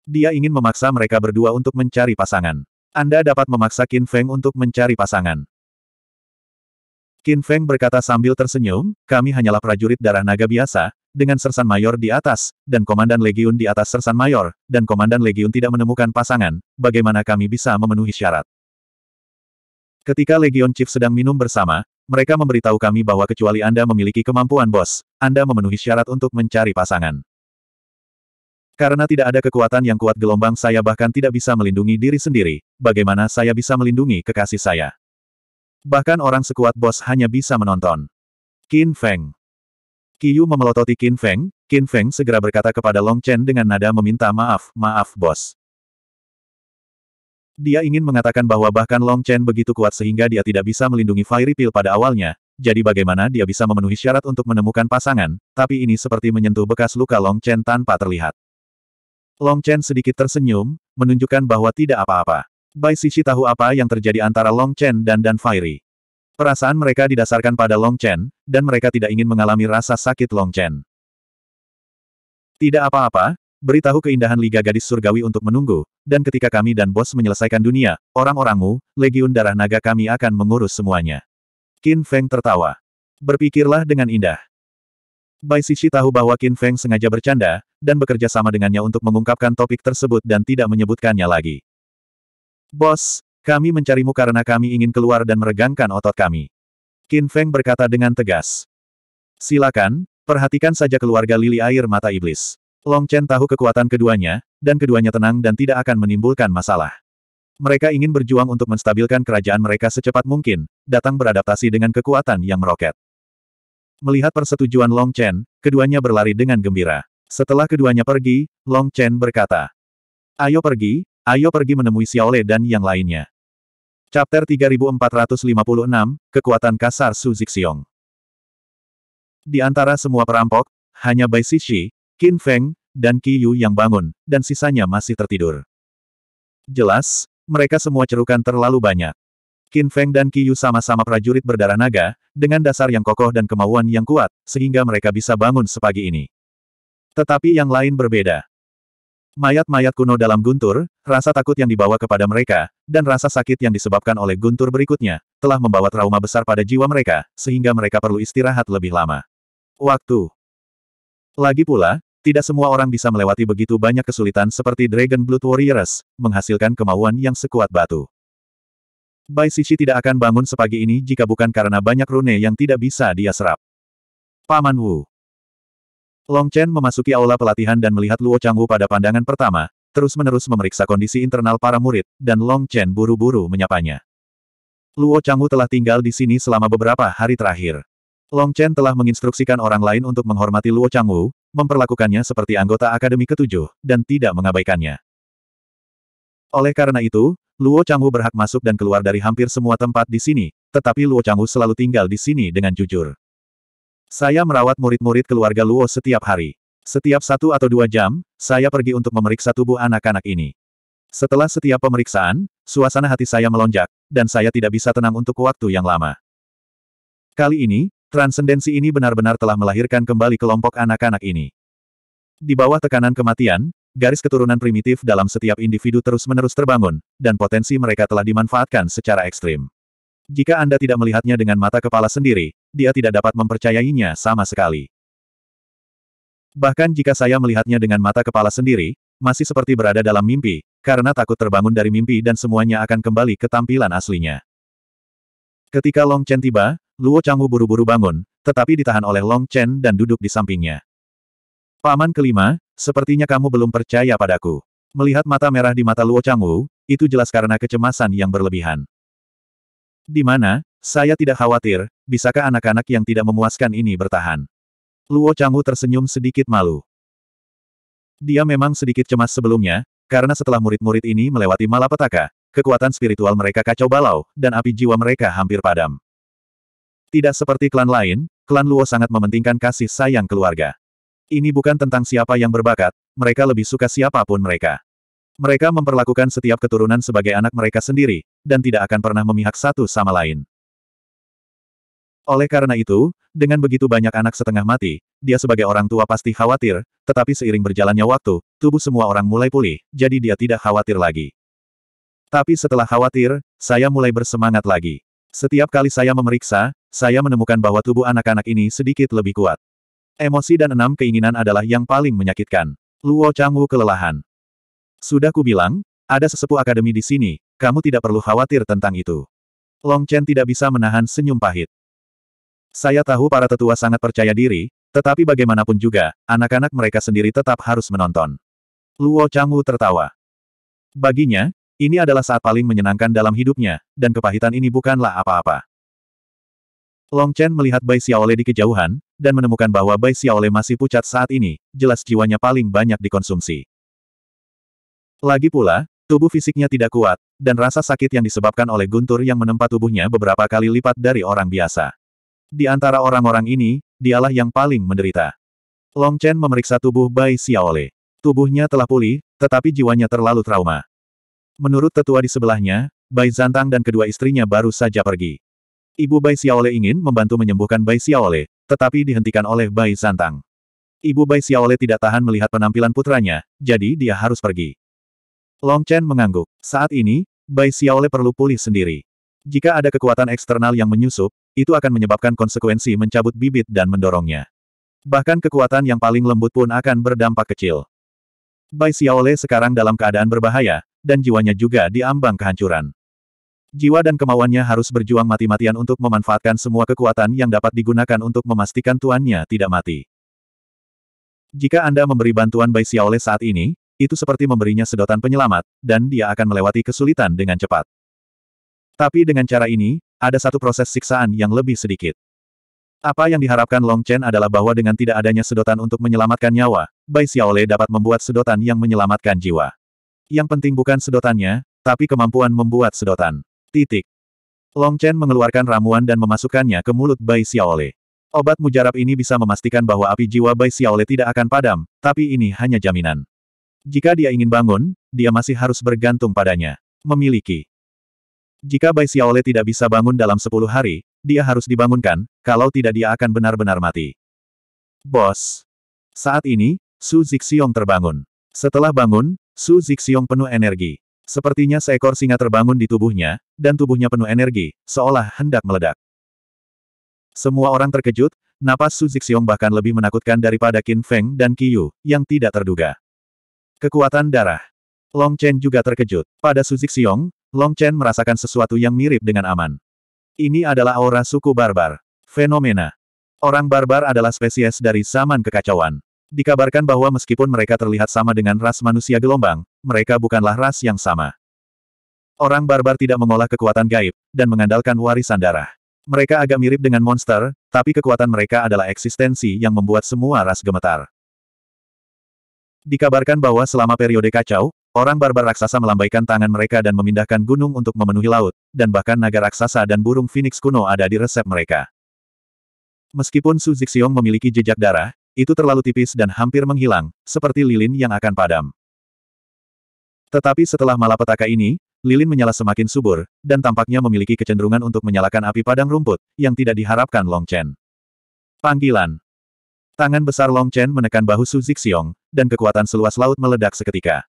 Dia ingin memaksa mereka berdua untuk mencari pasangan. Anda dapat memaksa Qin Feng untuk mencari pasangan. Qin Feng berkata sambil tersenyum, kami hanyalah prajurit darah naga biasa, dengan Sersan Mayor di atas, dan Komandan Legiun di atas Sersan Mayor, dan Komandan Legiun tidak menemukan pasangan, bagaimana kami bisa memenuhi syarat? Ketika legiun Chief sedang minum bersama, mereka memberitahu kami bahwa kecuali Anda memiliki kemampuan bos, Anda memenuhi syarat untuk mencari pasangan. Karena tidak ada kekuatan yang kuat gelombang saya bahkan tidak bisa melindungi diri sendiri, bagaimana saya bisa melindungi kekasih saya? Bahkan orang sekuat bos hanya bisa menonton. Qin Feng. Yu memelototi Qin Feng, Qin Feng segera berkata kepada Long Chen dengan nada meminta maaf, maaf bos. Dia ingin mengatakan bahwa bahkan Long Chen begitu kuat sehingga dia tidak bisa melindungi Fiery Pill pada awalnya, jadi bagaimana dia bisa memenuhi syarat untuk menemukan pasangan, tapi ini seperti menyentuh bekas luka Long Chen tanpa terlihat. Long Chen sedikit tersenyum, menunjukkan bahwa tidak apa-apa. Bai Sisi tahu apa yang terjadi antara Long Chen dan Dan Fairy. Perasaan mereka didasarkan pada Long Chen, dan mereka tidak ingin mengalami rasa sakit Long Chen. Tidak apa-apa, beritahu keindahan Liga Gadis Surgawi untuk menunggu, dan ketika kami dan bos menyelesaikan dunia, orang-orangmu, legiun darah naga kami akan mengurus semuanya. Qin Feng tertawa. Berpikirlah dengan indah. Bai Sishi tahu bahwa Qin Feng sengaja bercanda, dan bekerja sama dengannya untuk mengungkapkan topik tersebut dan tidak menyebutkannya lagi. Bos, kami mencarimu karena kami ingin keluar dan meregangkan otot kami. Qin Feng berkata dengan tegas. Silakan, perhatikan saja keluarga lili air mata iblis. Long Chen tahu kekuatan keduanya, dan keduanya tenang dan tidak akan menimbulkan masalah. Mereka ingin berjuang untuk menstabilkan kerajaan mereka secepat mungkin, datang beradaptasi dengan kekuatan yang meroket. Melihat persetujuan Long Chen, keduanya berlari dengan gembira. Setelah keduanya pergi, Long Chen berkata, Ayo pergi, ayo pergi menemui Xiaole dan yang lainnya. Chapter 3456, Kekuatan Kasar Su Zixiong Di antara semua perampok, hanya Bai Xixi, Qin Feng, dan Qi Yu yang bangun, dan sisanya masih tertidur. Jelas, mereka semua cerukan terlalu banyak. Qin Feng dan Qi Yu sama-sama prajurit berdarah naga, dengan dasar yang kokoh dan kemauan yang kuat, sehingga mereka bisa bangun sepagi ini. Tetapi yang lain berbeda. Mayat-mayat kuno dalam guntur, rasa takut yang dibawa kepada mereka, dan rasa sakit yang disebabkan oleh guntur berikutnya, telah membawa trauma besar pada jiwa mereka, sehingga mereka perlu istirahat lebih lama. Waktu. Lagi pula, tidak semua orang bisa melewati begitu banyak kesulitan seperti Dragon Blood Warriors, menghasilkan kemauan yang sekuat batu. Bai Sishi tidak akan bangun sepagi ini jika bukan karena banyak rune yang tidak bisa dia serap. Paman Wu Long Chen memasuki aula pelatihan dan melihat Luo Changwu pada pandangan pertama, terus-menerus memeriksa kondisi internal para murid, dan Long Chen buru-buru menyapanya. Luo Changwu telah tinggal di sini selama beberapa hari terakhir. Long Chen telah menginstruksikan orang lain untuk menghormati Luo Changwu, memperlakukannya seperti anggota Akademi Ketujuh, dan tidak mengabaikannya. Oleh karena itu, Luo Changhu berhak masuk dan keluar dari hampir semua tempat di sini, tetapi Luo Changhu selalu tinggal di sini dengan jujur. Saya merawat murid-murid keluarga Luo setiap hari. Setiap satu atau dua jam, saya pergi untuk memeriksa tubuh anak-anak ini. Setelah setiap pemeriksaan, suasana hati saya melonjak, dan saya tidak bisa tenang untuk waktu yang lama. Kali ini, transendensi ini benar-benar telah melahirkan kembali kelompok anak-anak ini. Di bawah tekanan kematian, garis keturunan primitif dalam setiap individu terus-menerus terbangun, dan potensi mereka telah dimanfaatkan secara ekstrim. Jika Anda tidak melihatnya dengan mata kepala sendiri, dia tidak dapat mempercayainya sama sekali. Bahkan jika saya melihatnya dengan mata kepala sendiri, masih seperti berada dalam mimpi, karena takut terbangun dari mimpi dan semuanya akan kembali ke tampilan aslinya. Ketika Long Chen tiba, Luo Changwu buru-buru bangun, tetapi ditahan oleh Long Chen dan duduk di sampingnya. Paman kelima, sepertinya kamu belum percaya padaku. Melihat mata merah di mata Luo Changwu, itu jelas karena kecemasan yang berlebihan. Di mana, saya tidak khawatir, bisakah anak-anak yang tidak memuaskan ini bertahan? Luo Changwu tersenyum sedikit malu. Dia memang sedikit cemas sebelumnya, karena setelah murid-murid ini melewati malapetaka, kekuatan spiritual mereka kacau balau, dan api jiwa mereka hampir padam. Tidak seperti klan lain, klan Luo sangat mementingkan kasih sayang keluarga. Ini bukan tentang siapa yang berbakat, mereka lebih suka siapapun mereka. Mereka memperlakukan setiap keturunan sebagai anak mereka sendiri, dan tidak akan pernah memihak satu sama lain. Oleh karena itu, dengan begitu banyak anak setengah mati, dia sebagai orang tua pasti khawatir, tetapi seiring berjalannya waktu, tubuh semua orang mulai pulih, jadi dia tidak khawatir lagi. Tapi setelah khawatir, saya mulai bersemangat lagi. Setiap kali saya memeriksa, saya menemukan bahwa tubuh anak-anak ini sedikit lebih kuat. Emosi dan enam keinginan adalah yang paling menyakitkan. Luo Changwu kelelahan. Sudah kubilang, ada sesepuh akademi di sini, kamu tidak perlu khawatir tentang itu. Long Chen tidak bisa menahan senyum pahit. Saya tahu para tetua sangat percaya diri, tetapi bagaimanapun juga, anak-anak mereka sendiri tetap harus menonton. Luo Changwu tertawa. Baginya, ini adalah saat paling menyenangkan dalam hidupnya, dan kepahitan ini bukanlah apa-apa. Long Chen melihat Bai Xiaole di kejauhan, dan menemukan bahwa Bai Xiaole masih pucat saat ini, jelas jiwanya paling banyak dikonsumsi. Lagi pula, tubuh fisiknya tidak kuat, dan rasa sakit yang disebabkan oleh guntur yang menempa tubuhnya beberapa kali lipat dari orang biasa. Di antara orang-orang ini, dialah yang paling menderita. Long Chen memeriksa tubuh Bai Xiaole. Tubuhnya telah pulih, tetapi jiwanya terlalu trauma. Menurut tetua di sebelahnya, Bai Zantang dan kedua istrinya baru saja pergi. Ibu Bai Xiaole ingin membantu menyembuhkan Bai Xiaole, tetapi dihentikan oleh Bai Santang. Ibu Bai Xiaole tidak tahan melihat penampilan putranya, jadi dia harus pergi. Long Chen mengangguk. Saat ini, Bai Xiaole perlu pulih sendiri. Jika ada kekuatan eksternal yang menyusup, itu akan menyebabkan konsekuensi mencabut bibit dan mendorongnya. Bahkan kekuatan yang paling lembut pun akan berdampak kecil. Bai Xiaole sekarang dalam keadaan berbahaya, dan jiwanya juga diambang kehancuran. Jiwa dan kemauannya harus berjuang mati-matian untuk memanfaatkan semua kekuatan yang dapat digunakan untuk memastikan tuannya tidak mati. Jika Anda memberi bantuan Bai Xiaole saat ini, itu seperti memberinya sedotan penyelamat, dan dia akan melewati kesulitan dengan cepat. Tapi dengan cara ini, ada satu proses siksaan yang lebih sedikit. Apa yang diharapkan Long Chen adalah bahwa dengan tidak adanya sedotan untuk menyelamatkan nyawa, Bai Xiaole dapat membuat sedotan yang menyelamatkan jiwa. Yang penting bukan sedotannya, tapi kemampuan membuat sedotan. Titik. Long Chen mengeluarkan ramuan dan memasukkannya ke mulut Bai Xiaole. Obat mujarab ini bisa memastikan bahwa api jiwa Bai Xiaole tidak akan padam, tapi ini hanya jaminan. Jika dia ingin bangun, dia masih harus bergantung padanya. Memiliki. Jika Bai Xiaole tidak bisa bangun dalam 10 hari, dia harus dibangunkan, kalau tidak dia akan benar-benar mati. Bos. Saat ini, Su Zixiong terbangun. Setelah bangun, Su Zixiong penuh energi. Sepertinya seekor singa terbangun di tubuhnya, dan tubuhnya penuh energi, seolah hendak meledak. Semua orang terkejut, napas Su Zixiong bahkan lebih menakutkan daripada Qin Feng dan Qiyu, yang tidak terduga. Kekuatan darah. Long Chen juga terkejut. Pada Su Zixiong, Long Chen merasakan sesuatu yang mirip dengan aman. Ini adalah aura suku barbar. Fenomena. Orang barbar adalah spesies dari zaman kekacauan. Dikabarkan bahwa meskipun mereka terlihat sama dengan ras manusia gelombang, mereka bukanlah ras yang sama. Orang barbar tidak mengolah kekuatan gaib, dan mengandalkan warisan darah. Mereka agak mirip dengan monster, tapi kekuatan mereka adalah eksistensi yang membuat semua ras gemetar. Dikabarkan bahwa selama periode kacau, orang barbar raksasa melambaikan tangan mereka dan memindahkan gunung untuk memenuhi laut, dan bahkan naga raksasa dan burung phoenix kuno ada di resep mereka. Meskipun Su Zixiong memiliki jejak darah, itu terlalu tipis dan hampir menghilang, seperti lilin yang akan padam. Tetapi setelah malapetaka ini, lilin menyala semakin subur, dan tampaknya memiliki kecenderungan untuk menyalakan api padang rumput, yang tidak diharapkan Long Chen. Panggilan Tangan besar Long Chen menekan bahu Su Zixiong, dan kekuatan seluas laut meledak seketika.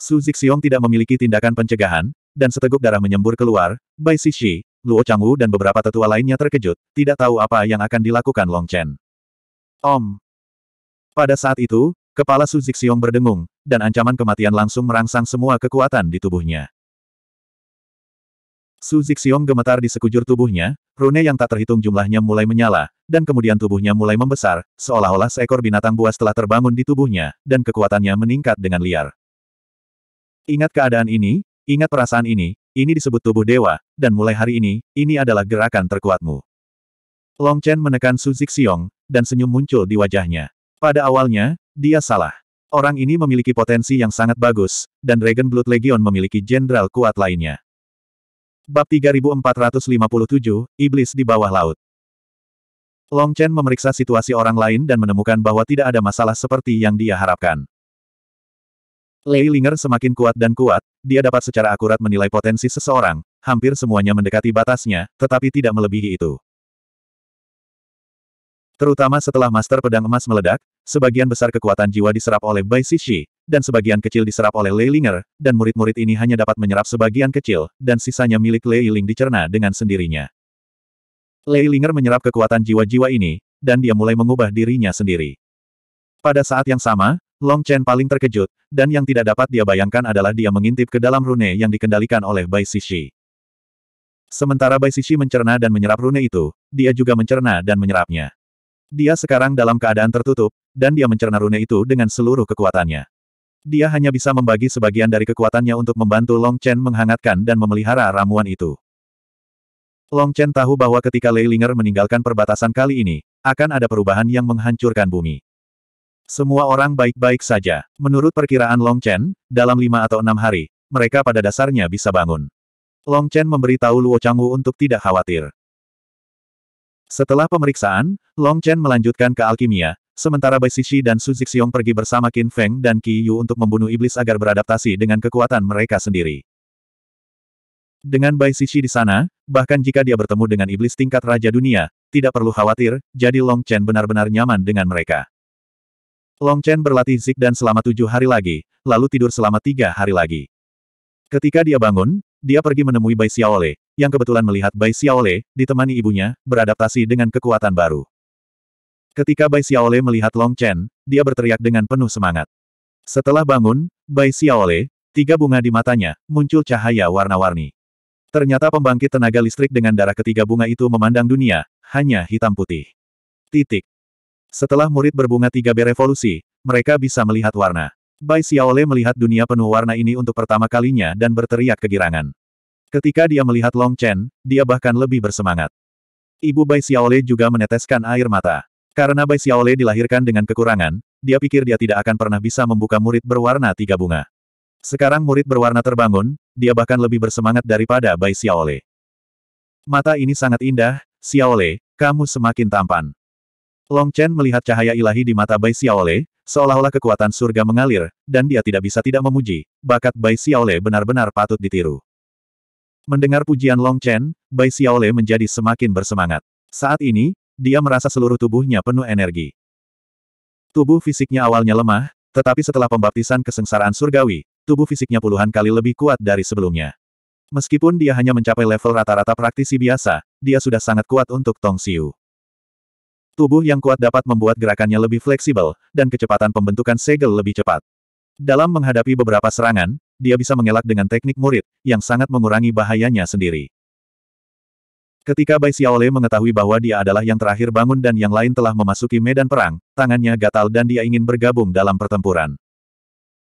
Su Zixiong tidak memiliki tindakan pencegahan, dan seteguk darah menyembur keluar, Bai Shishi, Luo Changwu dan beberapa tetua lainnya terkejut, tidak tahu apa yang akan dilakukan Long Chen. Om. Pada saat itu, Kepala Su Zixiong berdengung, dan ancaman kematian langsung merangsang semua kekuatan di tubuhnya. Su Zixiong gemetar di sekujur tubuhnya, rune yang tak terhitung jumlahnya mulai menyala, dan kemudian tubuhnya mulai membesar, seolah-olah seekor binatang buas telah terbangun di tubuhnya, dan kekuatannya meningkat dengan liar. Ingat keadaan ini, ingat perasaan ini, ini disebut tubuh dewa, dan mulai hari ini, ini adalah gerakan terkuatmu. Long Chen menekan Su Zixiong, dan senyum muncul di wajahnya. Pada awalnya, dia salah. Orang ini memiliki potensi yang sangat bagus, dan Dragon Blood Legion memiliki jenderal kuat lainnya. Bab 3457, Iblis di bawah laut. Long Chen memeriksa situasi orang lain dan menemukan bahwa tidak ada masalah seperti yang dia harapkan. Lei Linger semakin kuat dan kuat, dia dapat secara akurat menilai potensi seseorang, hampir semuanya mendekati batasnya, tetapi tidak melebihi itu. Terutama setelah Master Pedang Emas meledak, sebagian besar kekuatan jiwa diserap oleh Bai Sishi, dan sebagian kecil diserap oleh Lei Linger, dan murid-murid ini hanya dapat menyerap sebagian kecil, dan sisanya milik Lei Ling dicerna dengan sendirinya. Lei Linger menyerap kekuatan jiwa-jiwa ini, dan dia mulai mengubah dirinya sendiri. Pada saat yang sama, Long Chen paling terkejut, dan yang tidak dapat dia bayangkan adalah dia mengintip ke dalam rune yang dikendalikan oleh Bai Sishi. Sementara Bai Sishi mencerna dan menyerap rune itu, dia juga mencerna dan menyerapnya. Dia sekarang dalam keadaan tertutup, dan dia mencerna rune itu dengan seluruh kekuatannya. Dia hanya bisa membagi sebagian dari kekuatannya untuk membantu Long Chen menghangatkan dan memelihara ramuan itu. Long Chen tahu bahwa ketika Lei Linger meninggalkan perbatasan kali ini, akan ada perubahan yang menghancurkan bumi. Semua orang baik-baik saja. Menurut perkiraan Long Chen, dalam lima atau enam hari, mereka pada dasarnya bisa bangun. Long Chen memberi tahu Luo Changwu untuk tidak khawatir. Setelah pemeriksaan, Long Chen melanjutkan ke alkimia, sementara Bai Shishi dan Su Zixiong pergi bersama Qin Feng dan Qi Yu untuk membunuh iblis agar beradaptasi dengan kekuatan mereka sendiri. Dengan Bai Shishi di sana, bahkan jika dia bertemu dengan iblis tingkat Raja Dunia, tidak perlu khawatir, jadi Long Chen benar-benar nyaman dengan mereka. Long Chen berlatih Zik dan selama tujuh hari lagi, lalu tidur selama tiga hari lagi. Ketika dia bangun, dia pergi menemui Bai Xiaole, yang kebetulan melihat Bai Xiaole, ditemani ibunya, beradaptasi dengan kekuatan baru. Ketika Bai Xiaole melihat Long Chen, dia berteriak dengan penuh semangat. Setelah bangun, Bai Xiaole, tiga bunga di matanya, muncul cahaya warna-warni. Ternyata pembangkit tenaga listrik dengan darah ketiga bunga itu memandang dunia, hanya hitam putih. Titik. Setelah murid berbunga tiga berevolusi, mereka bisa melihat warna. Bai Xiaole melihat dunia penuh warna ini untuk pertama kalinya dan berteriak kegirangan. Ketika dia melihat Long Chen, dia bahkan lebih bersemangat. Ibu Bai Xiaole juga meneteskan air mata. Karena Bai Xiaole dilahirkan dengan kekurangan, dia pikir dia tidak akan pernah bisa membuka murid berwarna tiga bunga. Sekarang murid berwarna terbangun, dia bahkan lebih bersemangat daripada Bai Xiaole. Mata ini sangat indah, Xiaole, kamu semakin tampan. Long Chen melihat cahaya ilahi di mata Bai Xiaole, seolah-olah kekuatan surga mengalir, dan dia tidak bisa tidak memuji, bakat Bai Xiaole benar-benar patut ditiru. Mendengar pujian Long Chen, Bai Xiaole menjadi semakin bersemangat. Saat ini, dia merasa seluruh tubuhnya penuh energi. Tubuh fisiknya awalnya lemah, tetapi setelah pembaptisan kesengsaraan surgawi, tubuh fisiknya puluhan kali lebih kuat dari sebelumnya. Meskipun dia hanya mencapai level rata-rata praktisi biasa, dia sudah sangat kuat untuk Tong Xiu. Tubuh yang kuat dapat membuat gerakannya lebih fleksibel, dan kecepatan pembentukan segel lebih cepat. Dalam menghadapi beberapa serangan, dia bisa mengelak dengan teknik murid, yang sangat mengurangi bahayanya sendiri. Ketika Bai Xiaole mengetahui bahwa dia adalah yang terakhir bangun dan yang lain telah memasuki medan perang, tangannya gatal dan dia ingin bergabung dalam pertempuran.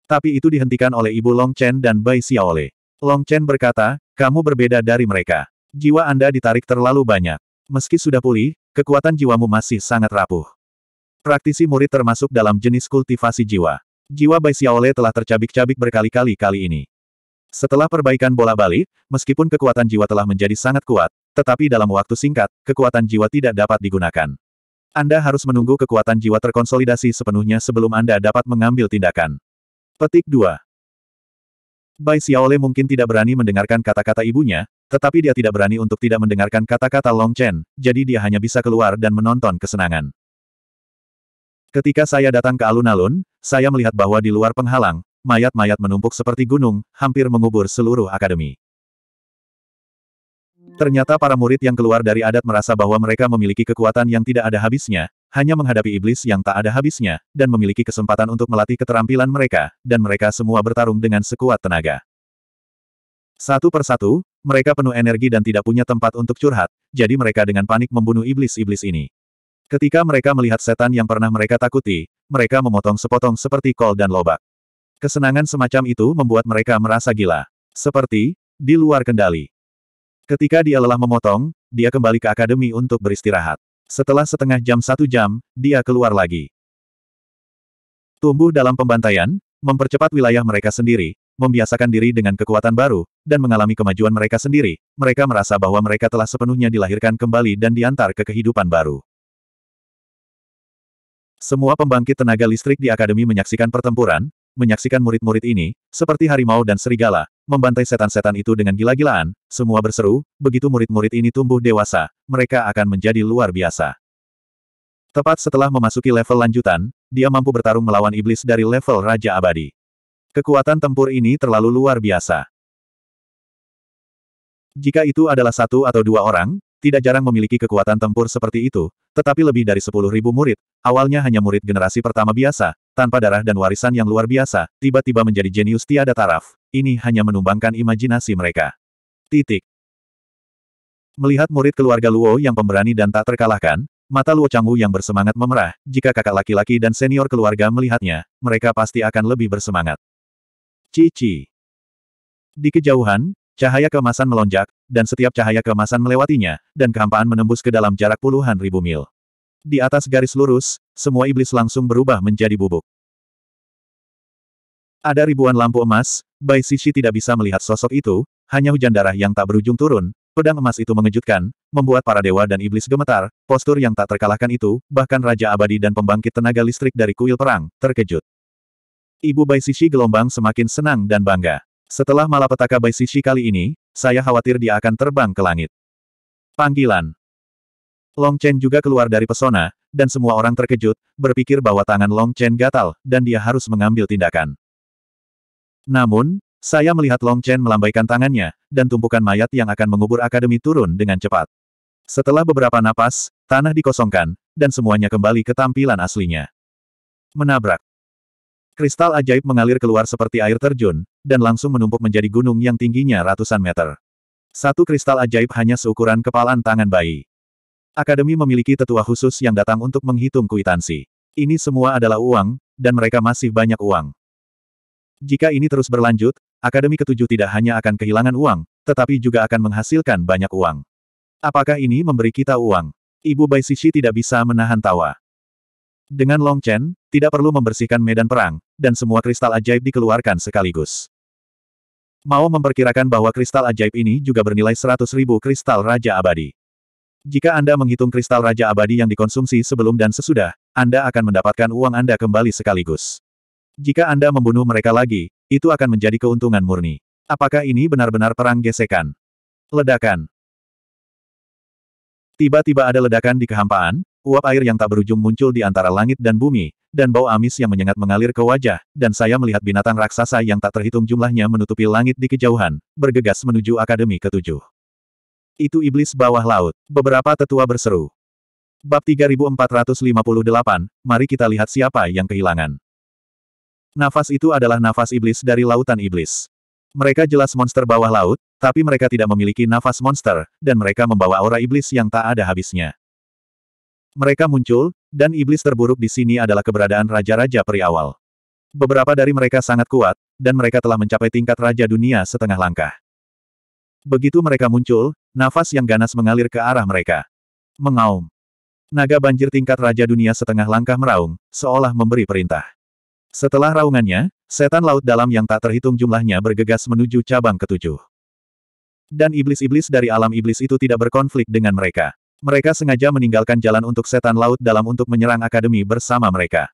Tapi itu dihentikan oleh ibu Long Chen dan Bai Xiaole. Long Chen berkata, kamu berbeda dari mereka. Jiwa Anda ditarik terlalu banyak. Meski sudah pulih, kekuatan jiwamu masih sangat rapuh. Praktisi murid termasuk dalam jenis kultivasi jiwa. Jiwa Bai Xiaole telah tercabik-cabik berkali-kali kali ini. Setelah perbaikan bola balik, meskipun kekuatan jiwa telah menjadi sangat kuat, tetapi dalam waktu singkat, kekuatan jiwa tidak dapat digunakan. Anda harus menunggu kekuatan jiwa terkonsolidasi sepenuhnya sebelum Anda dapat mengambil tindakan. Petik 2. Bai Xiaole mungkin tidak berani mendengarkan kata-kata ibunya, tetapi dia tidak berani untuk tidak mendengarkan kata-kata Long Chen, jadi dia hanya bisa keluar dan menonton kesenangan. Ketika saya datang ke alun-alun, saya melihat bahwa di luar penghalang, mayat-mayat menumpuk seperti gunung, hampir mengubur seluruh akademi. Ternyata para murid yang keluar dari adat merasa bahwa mereka memiliki kekuatan yang tidak ada habisnya, hanya menghadapi iblis yang tak ada habisnya, dan memiliki kesempatan untuk melatih keterampilan mereka, dan mereka semua bertarung dengan sekuat tenaga. Satu persatu, mereka penuh energi dan tidak punya tempat untuk curhat, jadi mereka dengan panik membunuh iblis-iblis ini. Ketika mereka melihat setan yang pernah mereka takuti, mereka memotong sepotong seperti kol dan lobak. Kesenangan semacam itu membuat mereka merasa gila. Seperti, di luar kendali. Ketika dia lelah memotong, dia kembali ke akademi untuk beristirahat. Setelah setengah jam satu jam, dia keluar lagi. Tumbuh dalam pembantaian, mempercepat wilayah mereka sendiri, membiasakan diri dengan kekuatan baru, dan mengalami kemajuan mereka sendiri, mereka merasa bahwa mereka telah sepenuhnya dilahirkan kembali dan diantar ke kehidupan baru. Semua pembangkit tenaga listrik di akademi menyaksikan pertempuran, menyaksikan murid-murid ini, seperti harimau dan serigala, membantai setan-setan itu dengan gila-gilaan, semua berseru, begitu murid-murid ini tumbuh dewasa, mereka akan menjadi luar biasa. Tepat setelah memasuki level lanjutan, dia mampu bertarung melawan iblis dari level Raja Abadi. Kekuatan tempur ini terlalu luar biasa. Jika itu adalah satu atau dua orang, tidak jarang memiliki kekuatan tempur seperti itu, tetapi lebih dari ribu murid, awalnya hanya murid generasi pertama biasa, tanpa darah dan warisan yang luar biasa, tiba-tiba menjadi jenius tiada taraf. Ini hanya menumbangkan imajinasi mereka. Titik. Melihat murid keluarga Luo yang pemberani dan tak terkalahkan, mata Luo Changwu yang bersemangat memerah, jika kakak laki-laki dan senior keluarga melihatnya, mereka pasti akan lebih bersemangat. Cici. Di kejauhan, Cahaya kemasan melonjak, dan setiap cahaya kemasan melewatinya, dan kehampaan menembus ke dalam jarak puluhan ribu mil. Di atas garis lurus, semua iblis langsung berubah menjadi bubuk. Ada ribuan lampu emas, Bai Sisi tidak bisa melihat sosok itu, hanya hujan darah yang tak berujung turun, pedang emas itu mengejutkan, membuat para dewa dan iblis gemetar, postur yang tak terkalahkan itu, bahkan Raja Abadi dan pembangkit tenaga listrik dari kuil perang, terkejut. Ibu Bai Sisi gelombang semakin senang dan bangga. Setelah malapetaka Bai Sisi kali ini, saya khawatir dia akan terbang ke langit. Panggilan. Long Chen juga keluar dari pesona, dan semua orang terkejut, berpikir bahwa tangan Long Chen gatal, dan dia harus mengambil tindakan. Namun, saya melihat Long Chen melambaikan tangannya, dan tumpukan mayat yang akan mengubur akademi turun dengan cepat. Setelah beberapa napas, tanah dikosongkan, dan semuanya kembali ke tampilan aslinya. Menabrak. Kristal ajaib mengalir keluar seperti air terjun, dan langsung menumpuk menjadi gunung yang tingginya ratusan meter. Satu kristal ajaib hanya seukuran kepalan tangan bayi. Akademi memiliki tetua khusus yang datang untuk menghitung kuitansi. Ini semua adalah uang, dan mereka masih banyak uang. Jika ini terus berlanjut, Akademi ketujuh tidak hanya akan kehilangan uang, tetapi juga akan menghasilkan banyak uang. Apakah ini memberi kita uang? Ibu Bai Sishi tidak bisa menahan tawa. Dengan Long Chen, tidak perlu membersihkan medan perang, dan semua kristal ajaib dikeluarkan sekaligus. Mao memperkirakan bahwa kristal ajaib ini juga bernilai 100 ribu kristal Raja Abadi. Jika Anda menghitung kristal Raja Abadi yang dikonsumsi sebelum dan sesudah, Anda akan mendapatkan uang Anda kembali sekaligus. Jika Anda membunuh mereka lagi, itu akan menjadi keuntungan murni. Apakah ini benar-benar perang gesekan? Ledakan. Tiba-tiba ada ledakan di kehampaan, Uap air yang tak berujung muncul di antara langit dan bumi, dan bau amis yang menyengat mengalir ke wajah, dan saya melihat binatang raksasa yang tak terhitung jumlahnya menutupi langit di kejauhan, bergegas menuju Akademi ketujuh. Itu iblis bawah laut. Beberapa tetua berseru. Bab 3458, mari kita lihat siapa yang kehilangan. Nafas itu adalah nafas iblis dari lautan iblis. Mereka jelas monster bawah laut, tapi mereka tidak memiliki nafas monster, dan mereka membawa aura iblis yang tak ada habisnya. Mereka muncul, dan iblis terburuk di sini adalah keberadaan raja-raja peri awal. Beberapa dari mereka sangat kuat, dan mereka telah mencapai tingkat raja dunia setengah langkah. Begitu mereka muncul, nafas yang ganas mengalir ke arah mereka. Mengaum. Naga banjir tingkat raja dunia setengah langkah meraung, seolah memberi perintah. Setelah raungannya, setan laut dalam yang tak terhitung jumlahnya bergegas menuju cabang ketujuh. Dan iblis-iblis dari alam iblis itu tidak berkonflik dengan mereka. Mereka sengaja meninggalkan jalan untuk setan laut dalam untuk menyerang akademi bersama mereka.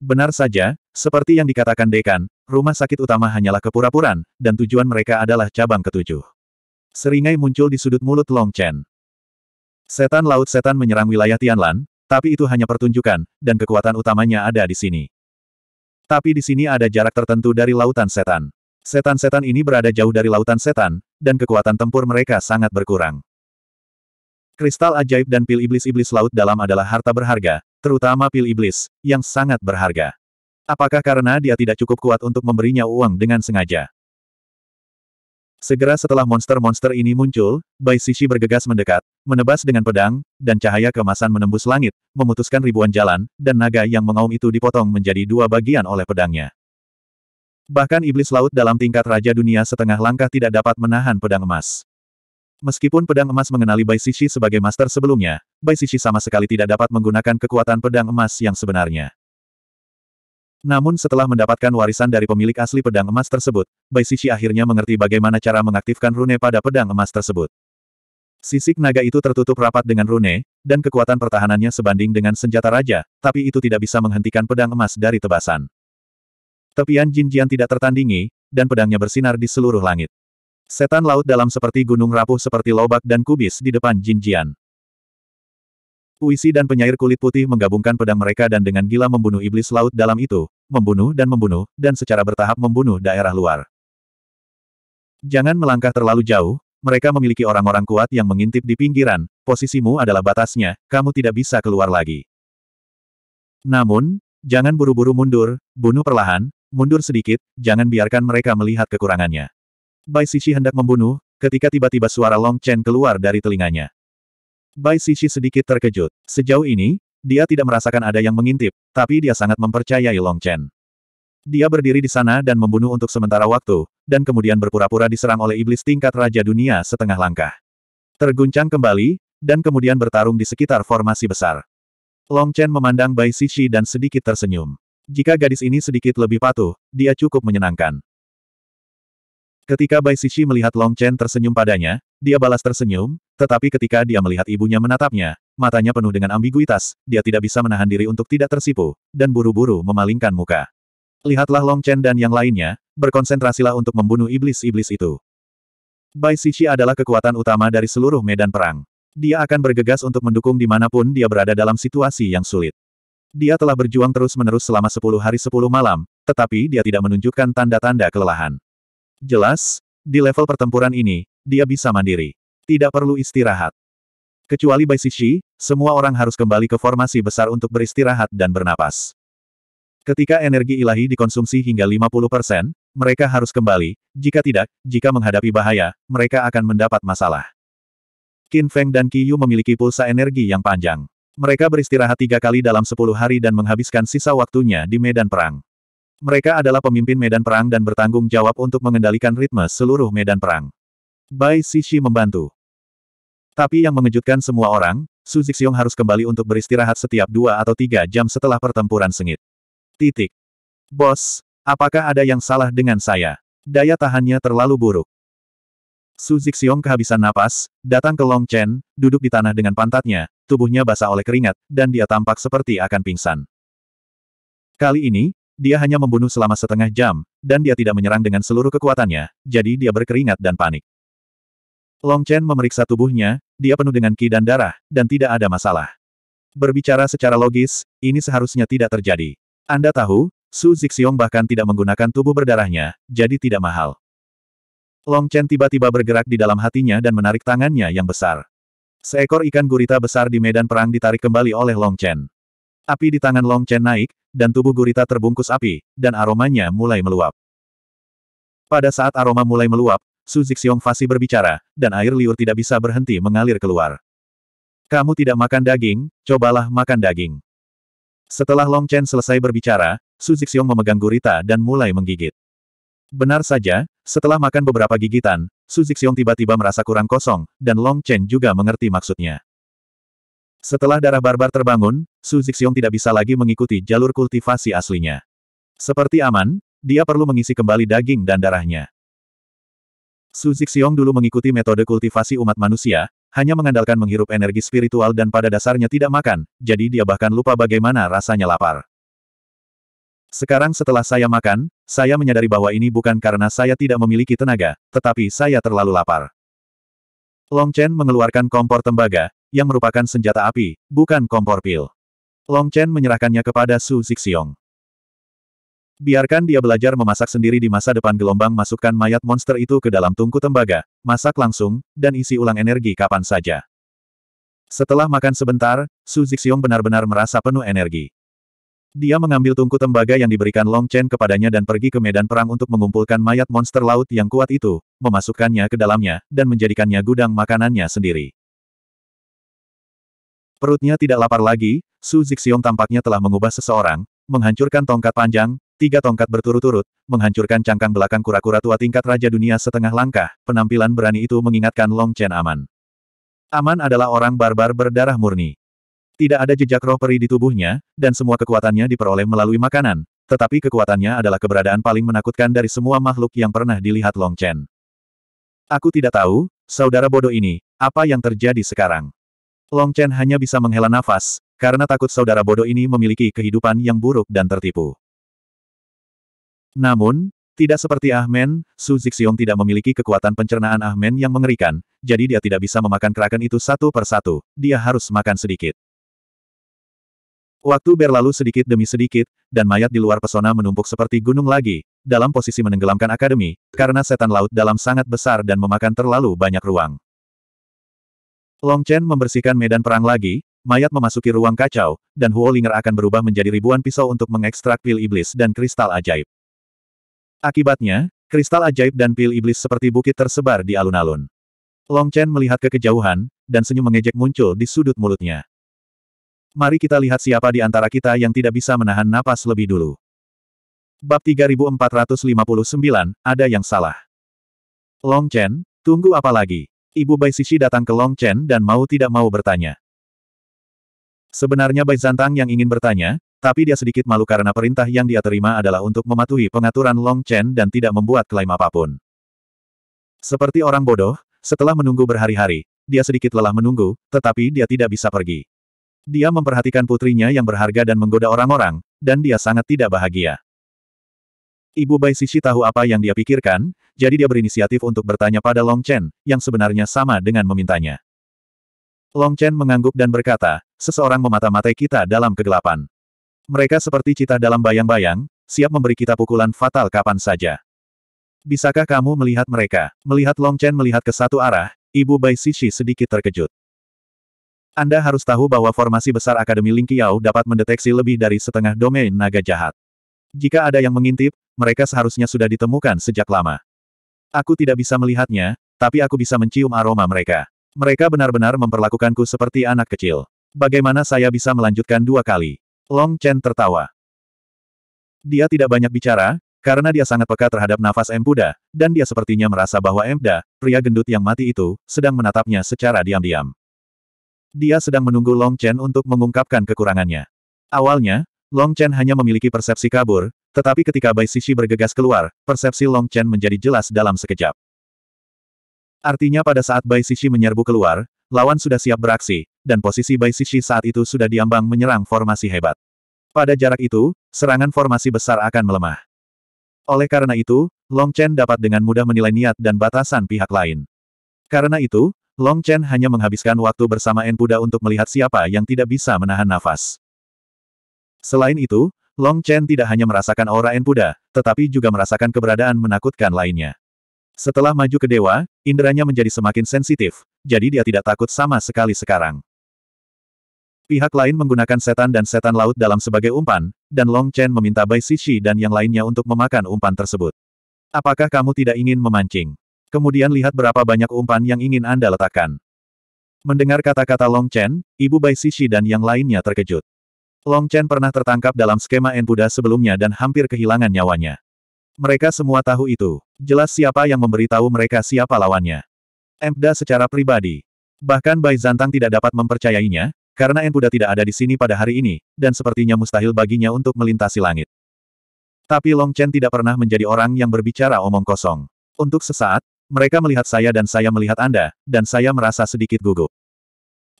Benar saja, seperti yang dikatakan dekan, rumah sakit utama hanyalah kepura-puran, dan tujuan mereka adalah cabang ketujuh. Seringai muncul di sudut mulut Long Chen. Setan laut setan menyerang wilayah Tianlan, tapi itu hanya pertunjukan, dan kekuatan utamanya ada di sini. Tapi di sini ada jarak tertentu dari lautan setan. Setan-setan ini berada jauh dari lautan setan, dan kekuatan tempur mereka sangat berkurang. Kristal ajaib dan pil iblis-iblis laut dalam adalah harta berharga, terutama pil iblis, yang sangat berharga. Apakah karena dia tidak cukup kuat untuk memberinya uang dengan sengaja? Segera setelah monster-monster ini muncul, Bai Sisi bergegas mendekat, menebas dengan pedang, dan cahaya kemasan menembus langit, memutuskan ribuan jalan, dan naga yang mengaum itu dipotong menjadi dua bagian oleh pedangnya. Bahkan iblis laut dalam tingkat Raja Dunia setengah langkah tidak dapat menahan pedang emas. Meskipun pedang emas mengenali Bai Sishi sebagai master sebelumnya, Bai Sishi sama sekali tidak dapat menggunakan kekuatan pedang emas yang sebenarnya. Namun setelah mendapatkan warisan dari pemilik asli pedang emas tersebut, Bai Sishi akhirnya mengerti bagaimana cara mengaktifkan rune pada pedang emas tersebut. Sisik naga itu tertutup rapat dengan rune, dan kekuatan pertahanannya sebanding dengan senjata raja, tapi itu tidak bisa menghentikan pedang emas dari tebasan. Tepian Jinjian tidak tertandingi, dan pedangnya bersinar di seluruh langit. Setan laut dalam seperti gunung rapuh seperti lobak dan kubis di depan Jinjian. Puisi dan penyair kulit putih menggabungkan pedang mereka dan dengan gila membunuh iblis laut dalam itu, membunuh dan membunuh, dan secara bertahap membunuh daerah luar. Jangan melangkah terlalu jauh, mereka memiliki orang-orang kuat yang mengintip di pinggiran, posisimu adalah batasnya, kamu tidak bisa keluar lagi. Namun, jangan buru-buru mundur, bunuh perlahan, mundur sedikit, jangan biarkan mereka melihat kekurangannya. Bai Sishi hendak membunuh, ketika tiba-tiba suara Long Chen keluar dari telinganya. Bai Sishi sedikit terkejut. Sejauh ini, dia tidak merasakan ada yang mengintip, tapi dia sangat mempercayai Long Chen. Dia berdiri di sana dan membunuh untuk sementara waktu, dan kemudian berpura-pura diserang oleh iblis tingkat Raja Dunia setengah langkah. Terguncang kembali, dan kemudian bertarung di sekitar formasi besar. Long Chen memandang Bai Sishi dan sedikit tersenyum. Jika gadis ini sedikit lebih patuh, dia cukup menyenangkan. Ketika Bai Sishi melihat Long Chen tersenyum padanya, dia balas tersenyum, tetapi ketika dia melihat ibunya menatapnya, matanya penuh dengan ambiguitas, dia tidak bisa menahan diri untuk tidak tersipu, dan buru-buru memalingkan muka. Lihatlah Long Chen dan yang lainnya, berkonsentrasilah untuk membunuh iblis-iblis itu. Bai Sishi adalah kekuatan utama dari seluruh medan perang. Dia akan bergegas untuk mendukung dimanapun dia berada dalam situasi yang sulit. Dia telah berjuang terus-menerus selama 10 hari 10 malam, tetapi dia tidak menunjukkan tanda-tanda kelelahan. Jelas, di level pertempuran ini, dia bisa mandiri. Tidak perlu istirahat. Kecuali Bai Shishi, semua orang harus kembali ke formasi besar untuk beristirahat dan bernapas. Ketika energi ilahi dikonsumsi hingga 50%, mereka harus kembali, jika tidak, jika menghadapi bahaya, mereka akan mendapat masalah. Qin Feng dan Qi Yu memiliki pulsa energi yang panjang. Mereka beristirahat tiga kali dalam sepuluh hari dan menghabiskan sisa waktunya di medan perang. Mereka adalah pemimpin medan perang dan bertanggung jawab untuk mengendalikan ritme seluruh medan perang. Bai Sishi membantu. Tapi yang mengejutkan semua orang, Su Zixiong harus kembali untuk beristirahat setiap dua atau tiga jam setelah pertempuran sengit. Titik. Bos, apakah ada yang salah dengan saya? Daya tahannya terlalu buruk. Su Zixiong kehabisan napas, datang ke Long Chen, duduk di tanah dengan pantatnya, tubuhnya basah oleh keringat, dan dia tampak seperti akan pingsan. Kali ini, dia hanya membunuh selama setengah jam, dan dia tidak menyerang dengan seluruh kekuatannya, jadi dia berkeringat dan panik. Long Chen memeriksa tubuhnya, dia penuh dengan ki dan darah, dan tidak ada masalah. Berbicara secara logis, ini seharusnya tidak terjadi. Anda tahu, Su Zixiong bahkan tidak menggunakan tubuh berdarahnya, jadi tidak mahal. Long Chen tiba-tiba bergerak di dalam hatinya dan menarik tangannya yang besar. Seekor ikan gurita besar di medan perang ditarik kembali oleh Long Chen. Api di tangan Long Chen naik, dan tubuh gurita terbungkus api, dan aromanya mulai meluap. Pada saat aroma mulai meluap, Su Zixiong fasih berbicara, dan air liur tidak bisa berhenti mengalir keluar. Kamu tidak makan daging, cobalah makan daging. Setelah Long Chen selesai berbicara, Su Zixiong memegang gurita dan mulai menggigit. Benar saja, setelah makan beberapa gigitan, Su Zixiong tiba-tiba merasa kurang kosong, dan Long Chen juga mengerti maksudnya. Setelah darah barbar terbangun, Su Zixiong tidak bisa lagi mengikuti jalur kultivasi aslinya. Seperti aman, dia perlu mengisi kembali daging dan darahnya. Su Zixiong dulu mengikuti metode kultivasi umat manusia, hanya mengandalkan menghirup energi spiritual dan pada dasarnya tidak makan, jadi dia bahkan lupa bagaimana rasanya lapar. Sekarang setelah saya makan, saya menyadari bahwa ini bukan karena saya tidak memiliki tenaga, tetapi saya terlalu lapar. Long Chen mengeluarkan kompor tembaga, yang merupakan senjata api, bukan kompor pil. Long Chen menyerahkannya kepada Su Zixiong. Biarkan dia belajar memasak sendiri di masa depan gelombang masukkan mayat monster itu ke dalam tungku tembaga, masak langsung, dan isi ulang energi kapan saja. Setelah makan sebentar, Su Zixiong benar-benar merasa penuh energi. Dia mengambil tungku tembaga yang diberikan Long Chen kepadanya dan pergi ke medan perang untuk mengumpulkan mayat monster laut yang kuat itu, memasukkannya ke dalamnya, dan menjadikannya gudang makanannya sendiri. Perutnya tidak lapar lagi, Su Zixiong tampaknya telah mengubah seseorang, menghancurkan tongkat panjang, tiga tongkat berturut-turut, menghancurkan cangkang belakang kura-kura tua tingkat Raja Dunia setengah langkah, penampilan berani itu mengingatkan Long Chen Aman. Aman adalah orang barbar berdarah murni. Tidak ada jejak roh peri di tubuhnya, dan semua kekuatannya diperoleh melalui makanan, tetapi kekuatannya adalah keberadaan paling menakutkan dari semua makhluk yang pernah dilihat Long Chen. Aku tidak tahu, saudara bodoh ini, apa yang terjadi sekarang. Long Chen hanya bisa menghela nafas, karena takut saudara bodoh ini memiliki kehidupan yang buruk dan tertipu. Namun, tidak seperti Ahmen, Su Zixiong tidak memiliki kekuatan pencernaan Ahmen yang mengerikan, jadi dia tidak bisa memakan kraken itu satu per satu, dia harus makan sedikit. Waktu berlalu sedikit demi sedikit, dan mayat di luar pesona menumpuk seperti gunung lagi, dalam posisi menenggelamkan akademi, karena setan laut dalam sangat besar dan memakan terlalu banyak ruang. Long Chen membersihkan medan perang lagi, mayat memasuki ruang kacau, dan Huo Ling'er akan berubah menjadi ribuan pisau untuk mengekstrak pil iblis dan kristal ajaib. Akibatnya, kristal ajaib dan pil iblis seperti bukit tersebar di alun-alun. Long Chen melihat ke kejauhan, dan senyum mengejek muncul di sudut mulutnya. Mari kita lihat siapa di antara kita yang tidak bisa menahan napas lebih dulu. Bab 3459, ada yang salah. Long Chen, tunggu apa lagi? Ibu Bai Sisi datang ke Long Chen dan mau tidak mau bertanya. Sebenarnya Bai Zantang yang ingin bertanya, tapi dia sedikit malu karena perintah yang dia terima adalah untuk mematuhi pengaturan Long Chen dan tidak membuat klaim apapun. Seperti orang bodoh, setelah menunggu berhari-hari, dia sedikit lelah menunggu, tetapi dia tidak bisa pergi. Dia memperhatikan putrinya yang berharga dan menggoda orang-orang, dan dia sangat tidak bahagia. Ibu Bai Sisi tahu apa yang dia pikirkan, jadi dia berinisiatif untuk bertanya pada Long Chen, yang sebenarnya sama dengan memintanya. Long Chen mengangguk dan berkata, seseorang memata-matai kita dalam kegelapan. Mereka seperti cita dalam bayang-bayang, siap memberi kita pukulan fatal kapan saja. Bisakah kamu melihat mereka? Melihat Long Chen melihat ke satu arah, Ibu Bai Sisi sedikit terkejut. Anda harus tahu bahwa formasi besar Akademi Ling Qiao dapat mendeteksi lebih dari setengah domain naga jahat. Jika ada yang mengintip, mereka seharusnya sudah ditemukan sejak lama. Aku tidak bisa melihatnya, tapi aku bisa mencium aroma mereka. Mereka benar-benar memperlakukanku seperti anak kecil. Bagaimana saya bisa melanjutkan dua kali? Long Chen tertawa. Dia tidak banyak bicara, karena dia sangat peka terhadap nafas Empuda, dan dia sepertinya merasa bahwa Empda, pria gendut yang mati itu, sedang menatapnya secara diam-diam. Dia sedang menunggu Long Chen untuk mengungkapkan kekurangannya. Awalnya, Long Chen hanya memiliki persepsi kabur, tetapi ketika Bai Sishi bergegas keluar, persepsi Long Chen menjadi jelas dalam sekejap. Artinya pada saat Bai Sishi menyerbu keluar, lawan sudah siap beraksi, dan posisi Bai Sishi saat itu sudah diambang menyerang formasi hebat. Pada jarak itu, serangan formasi besar akan melemah. Oleh karena itu, Long Chen dapat dengan mudah menilai niat dan batasan pihak lain. Karena itu, Long Chen hanya menghabiskan waktu bersama N Buddha untuk melihat siapa yang tidak bisa menahan nafas. Selain itu, Long Chen tidak hanya merasakan aura Enpuda, tetapi juga merasakan keberadaan menakutkan lainnya. Setelah maju ke dewa, inderanya menjadi semakin sensitif, jadi dia tidak takut sama sekali sekarang. Pihak lain menggunakan setan dan setan laut dalam sebagai umpan, dan Long Chen meminta Bai Sisi dan yang lainnya untuk memakan umpan tersebut. Apakah kamu tidak ingin memancing? Kemudian lihat berapa banyak umpan yang ingin Anda letakkan. Mendengar kata-kata Long Chen, ibu Bai Sisi dan yang lainnya terkejut. Long Chen pernah tertangkap dalam skema Enpuda sebelumnya dan hampir kehilangan nyawanya. Mereka semua tahu itu. Jelas siapa yang memberitahu mereka siapa lawannya. Enpuda secara pribadi. Bahkan Bai Zantang tidak dapat mempercayainya, karena Enpuda tidak ada di sini pada hari ini, dan sepertinya mustahil baginya untuk melintasi langit. Tapi Long Chen tidak pernah menjadi orang yang berbicara omong kosong. Untuk sesaat, mereka melihat saya dan saya melihat Anda, dan saya merasa sedikit gugup.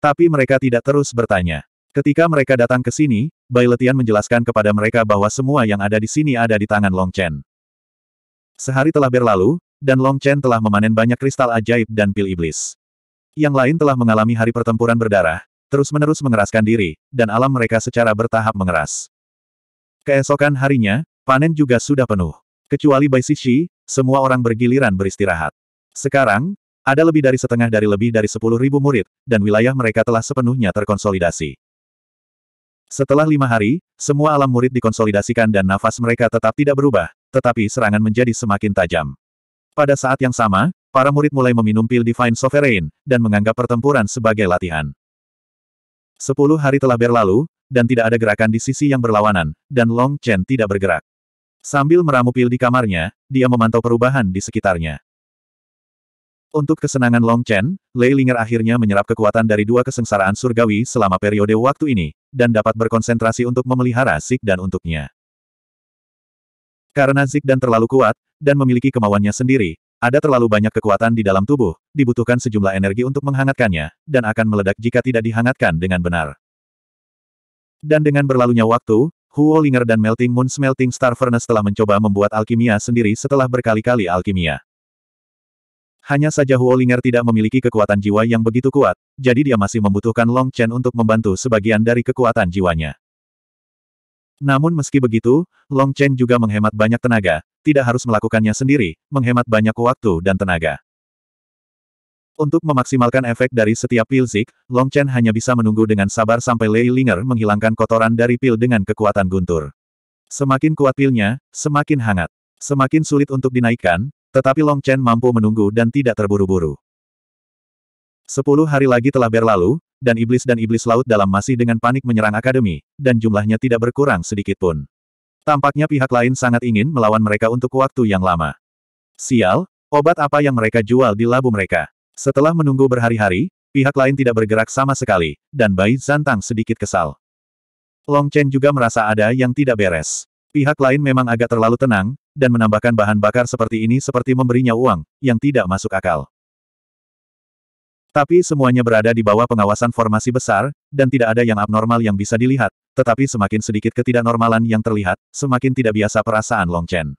Tapi mereka tidak terus bertanya. Ketika mereka datang ke sini, Bai Letian menjelaskan kepada mereka bahwa semua yang ada di sini ada di tangan Long Chen. Sehari telah berlalu, dan Long Chen telah memanen banyak kristal ajaib dan pil iblis. Yang lain telah mengalami hari pertempuran berdarah, terus-menerus mengeraskan diri, dan alam mereka secara bertahap mengeras. Keesokan harinya, panen juga sudah penuh. Kecuali Bai Sishi, semua orang bergiliran beristirahat. Sekarang, ada lebih dari setengah dari lebih dari sepuluh ribu murid, dan wilayah mereka telah sepenuhnya terkonsolidasi. Setelah lima hari, semua alam murid dikonsolidasikan dan nafas mereka tetap tidak berubah, tetapi serangan menjadi semakin tajam. Pada saat yang sama, para murid mulai meminum pil Divine Sovereign, dan menganggap pertempuran sebagai latihan. Sepuluh hari telah berlalu, dan tidak ada gerakan di sisi yang berlawanan, dan Long Chen tidak bergerak. Sambil meramu pil di kamarnya, dia memantau perubahan di sekitarnya. Untuk kesenangan Long Chen, Lei Linger akhirnya menyerap kekuatan dari dua kesengsaraan surgawi selama periode waktu ini, dan dapat berkonsentrasi untuk memelihara Zik dan untuknya. Karena Zik dan terlalu kuat, dan memiliki kemauannya sendiri, ada terlalu banyak kekuatan di dalam tubuh, dibutuhkan sejumlah energi untuk menghangatkannya, dan akan meledak jika tidak dihangatkan dengan benar. Dan dengan berlalunya waktu, Huo Linger dan Melting Moon Smelting Star Furnace telah mencoba membuat alkimia sendiri setelah berkali-kali alkimia. Hanya saja Huolinger tidak memiliki kekuatan jiwa yang begitu kuat, jadi dia masih membutuhkan Long Chen untuk membantu sebagian dari kekuatan jiwanya. Namun meski begitu, Long Chen juga menghemat banyak tenaga, tidak harus melakukannya sendiri, menghemat banyak waktu dan tenaga. Untuk memaksimalkan efek dari setiap pil Zik, Long Chen hanya bisa menunggu dengan sabar sampai Lei Linger menghilangkan kotoran dari pil dengan kekuatan guntur. Semakin kuat pilnya, semakin hangat. Semakin sulit untuk dinaikkan, tetapi Long Chen mampu menunggu dan tidak terburu-buru. Sepuluh hari lagi telah berlalu, dan iblis dan iblis laut dalam masih dengan panik menyerang akademi, dan jumlahnya tidak berkurang sedikit pun. Tampaknya pihak lain sangat ingin melawan mereka untuk waktu yang lama. Sial, obat apa yang mereka jual di labu mereka? Setelah menunggu berhari-hari, pihak lain tidak bergerak sama sekali, dan Bai Zantang sedikit kesal. Long Chen juga merasa ada yang tidak beres. Pihak lain memang agak terlalu tenang, dan menambahkan bahan bakar seperti ini seperti memberinya uang, yang tidak masuk akal. Tapi semuanya berada di bawah pengawasan formasi besar, dan tidak ada yang abnormal yang bisa dilihat, tetapi semakin sedikit ketidaknormalan yang terlihat, semakin tidak biasa perasaan Long Chen.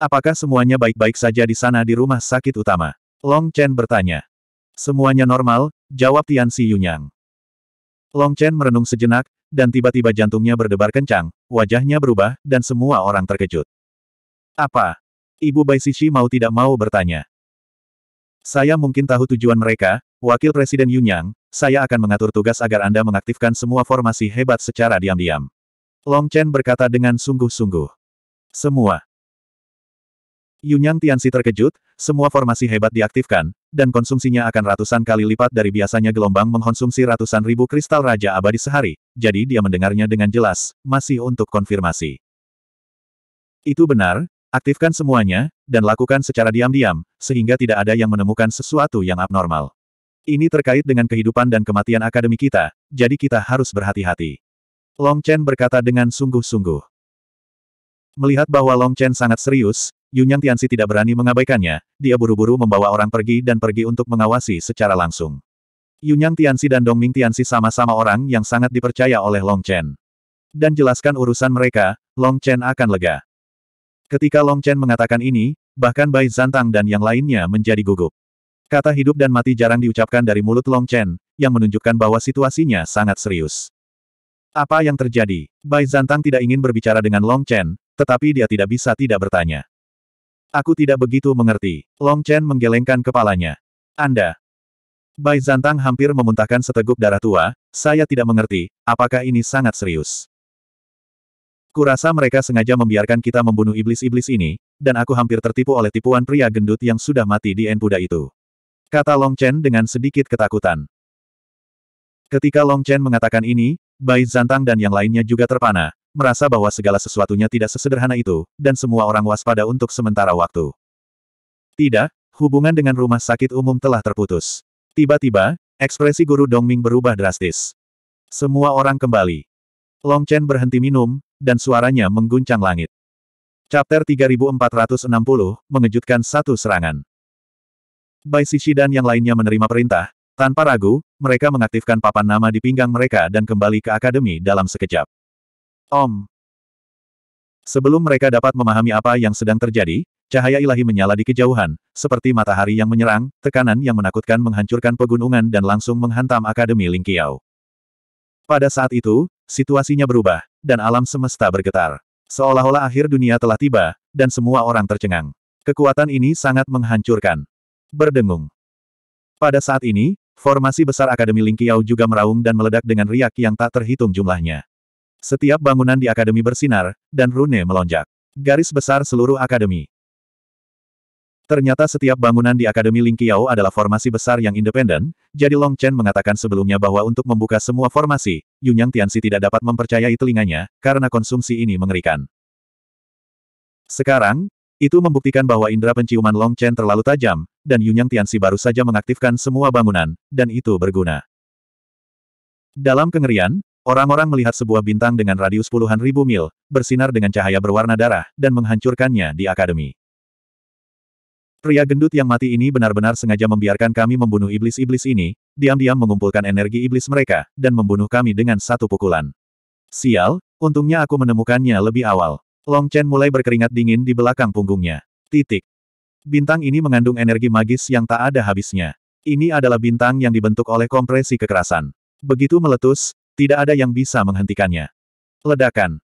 Apakah semuanya baik-baik saja di sana di rumah sakit utama? Long Chen bertanya. Semuanya normal, jawab Tian Si Yunyang. Long Chen merenung sejenak, dan tiba-tiba jantungnya berdebar kencang, wajahnya berubah, dan semua orang terkejut. Apa? Ibu Bai Sishi mau tidak mau bertanya. Saya mungkin tahu tujuan mereka, Wakil Presiden Yunyang, saya akan mengatur tugas agar Anda mengaktifkan semua formasi hebat secara diam-diam. Long Chen berkata dengan sungguh-sungguh. Semua. Yunyang Tianxi terkejut, semua formasi hebat diaktifkan, dan konsumsinya akan ratusan kali lipat dari biasanya gelombang mengkonsumsi ratusan ribu kristal Raja Abadi sehari, jadi dia mendengarnya dengan jelas, masih untuk konfirmasi. Itu benar, Aktifkan semuanya, dan lakukan secara diam-diam, sehingga tidak ada yang menemukan sesuatu yang abnormal. Ini terkait dengan kehidupan dan kematian akademi kita, jadi kita harus berhati-hati. Long Chen berkata dengan sungguh-sungguh. Melihat bahwa Long Chen sangat serius, Yunyang Tianxi tidak berani mengabaikannya, dia buru-buru membawa orang pergi dan pergi untuk mengawasi secara langsung. Yunyang Tianxi dan Dong Ming Tianxi sama-sama orang yang sangat dipercaya oleh Long Chen. Dan jelaskan urusan mereka, Long Chen akan lega. Ketika Long Chen mengatakan ini, bahkan Bai Zantang dan yang lainnya menjadi gugup. Kata hidup dan mati jarang diucapkan dari mulut Long Chen, yang menunjukkan bahwa situasinya sangat serius. Apa yang terjadi? Bai Zantang tidak ingin berbicara dengan Long Chen, tetapi dia tidak bisa tidak bertanya. Aku tidak begitu mengerti. Long Chen menggelengkan kepalanya. Anda. Bai Zantang hampir memuntahkan seteguk darah tua, saya tidak mengerti, apakah ini sangat serius. Kurasa mereka sengaja membiarkan kita membunuh iblis-iblis ini, dan aku hampir tertipu oleh tipuan pria gendut yang sudah mati di Enpuda itu. Kata Long Chen dengan sedikit ketakutan. Ketika Long Chen mengatakan ini, Bai Zantang dan yang lainnya juga terpana, merasa bahwa segala sesuatunya tidak sesederhana itu, dan semua orang waspada untuk sementara waktu. Tidak, hubungan dengan rumah sakit umum telah terputus. Tiba-tiba, ekspresi guru Dongming berubah drastis. Semua orang kembali. Long Chen berhenti minum, dan suaranya mengguncang langit. Chapter 3460, mengejutkan satu serangan. Bai Sisi dan yang lainnya menerima perintah, tanpa ragu, mereka mengaktifkan papan nama di pinggang mereka dan kembali ke akademi dalam sekejap. Om. Sebelum mereka dapat memahami apa yang sedang terjadi, cahaya ilahi menyala di kejauhan, seperti matahari yang menyerang, tekanan yang menakutkan menghancurkan pegunungan dan langsung menghantam Akademi Lingqiao. Pada saat itu, situasinya berubah, dan alam semesta bergetar. Seolah-olah akhir dunia telah tiba, dan semua orang tercengang. Kekuatan ini sangat menghancurkan. Berdengung. Pada saat ini, formasi besar Akademi Lingqiao juga meraung dan meledak dengan riak yang tak terhitung jumlahnya. Setiap bangunan di Akademi bersinar, dan rune melonjak. Garis besar seluruh Akademi. Ternyata setiap bangunan di Akademi Lingqiao adalah formasi besar yang independen, jadi Long Chen mengatakan sebelumnya bahwa untuk membuka semua formasi, Yunyang Tianxi tidak dapat mempercayai telinganya, karena konsumsi ini mengerikan. Sekarang, itu membuktikan bahwa indera penciuman Long Chen terlalu tajam, dan Yunyang Tianxi baru saja mengaktifkan semua bangunan, dan itu berguna. Dalam kengerian, orang-orang melihat sebuah bintang dengan radius puluhan ribu mil, bersinar dengan cahaya berwarna darah, dan menghancurkannya di akademi. Pria gendut yang mati ini benar-benar sengaja membiarkan kami membunuh iblis-iblis ini, diam-diam mengumpulkan energi iblis mereka, dan membunuh kami dengan satu pukulan. Sial, untungnya aku menemukannya lebih awal. Long Chen mulai berkeringat dingin di belakang punggungnya. Titik. Bintang ini mengandung energi magis yang tak ada habisnya. Ini adalah bintang yang dibentuk oleh kompresi kekerasan. Begitu meletus, tidak ada yang bisa menghentikannya. Ledakan.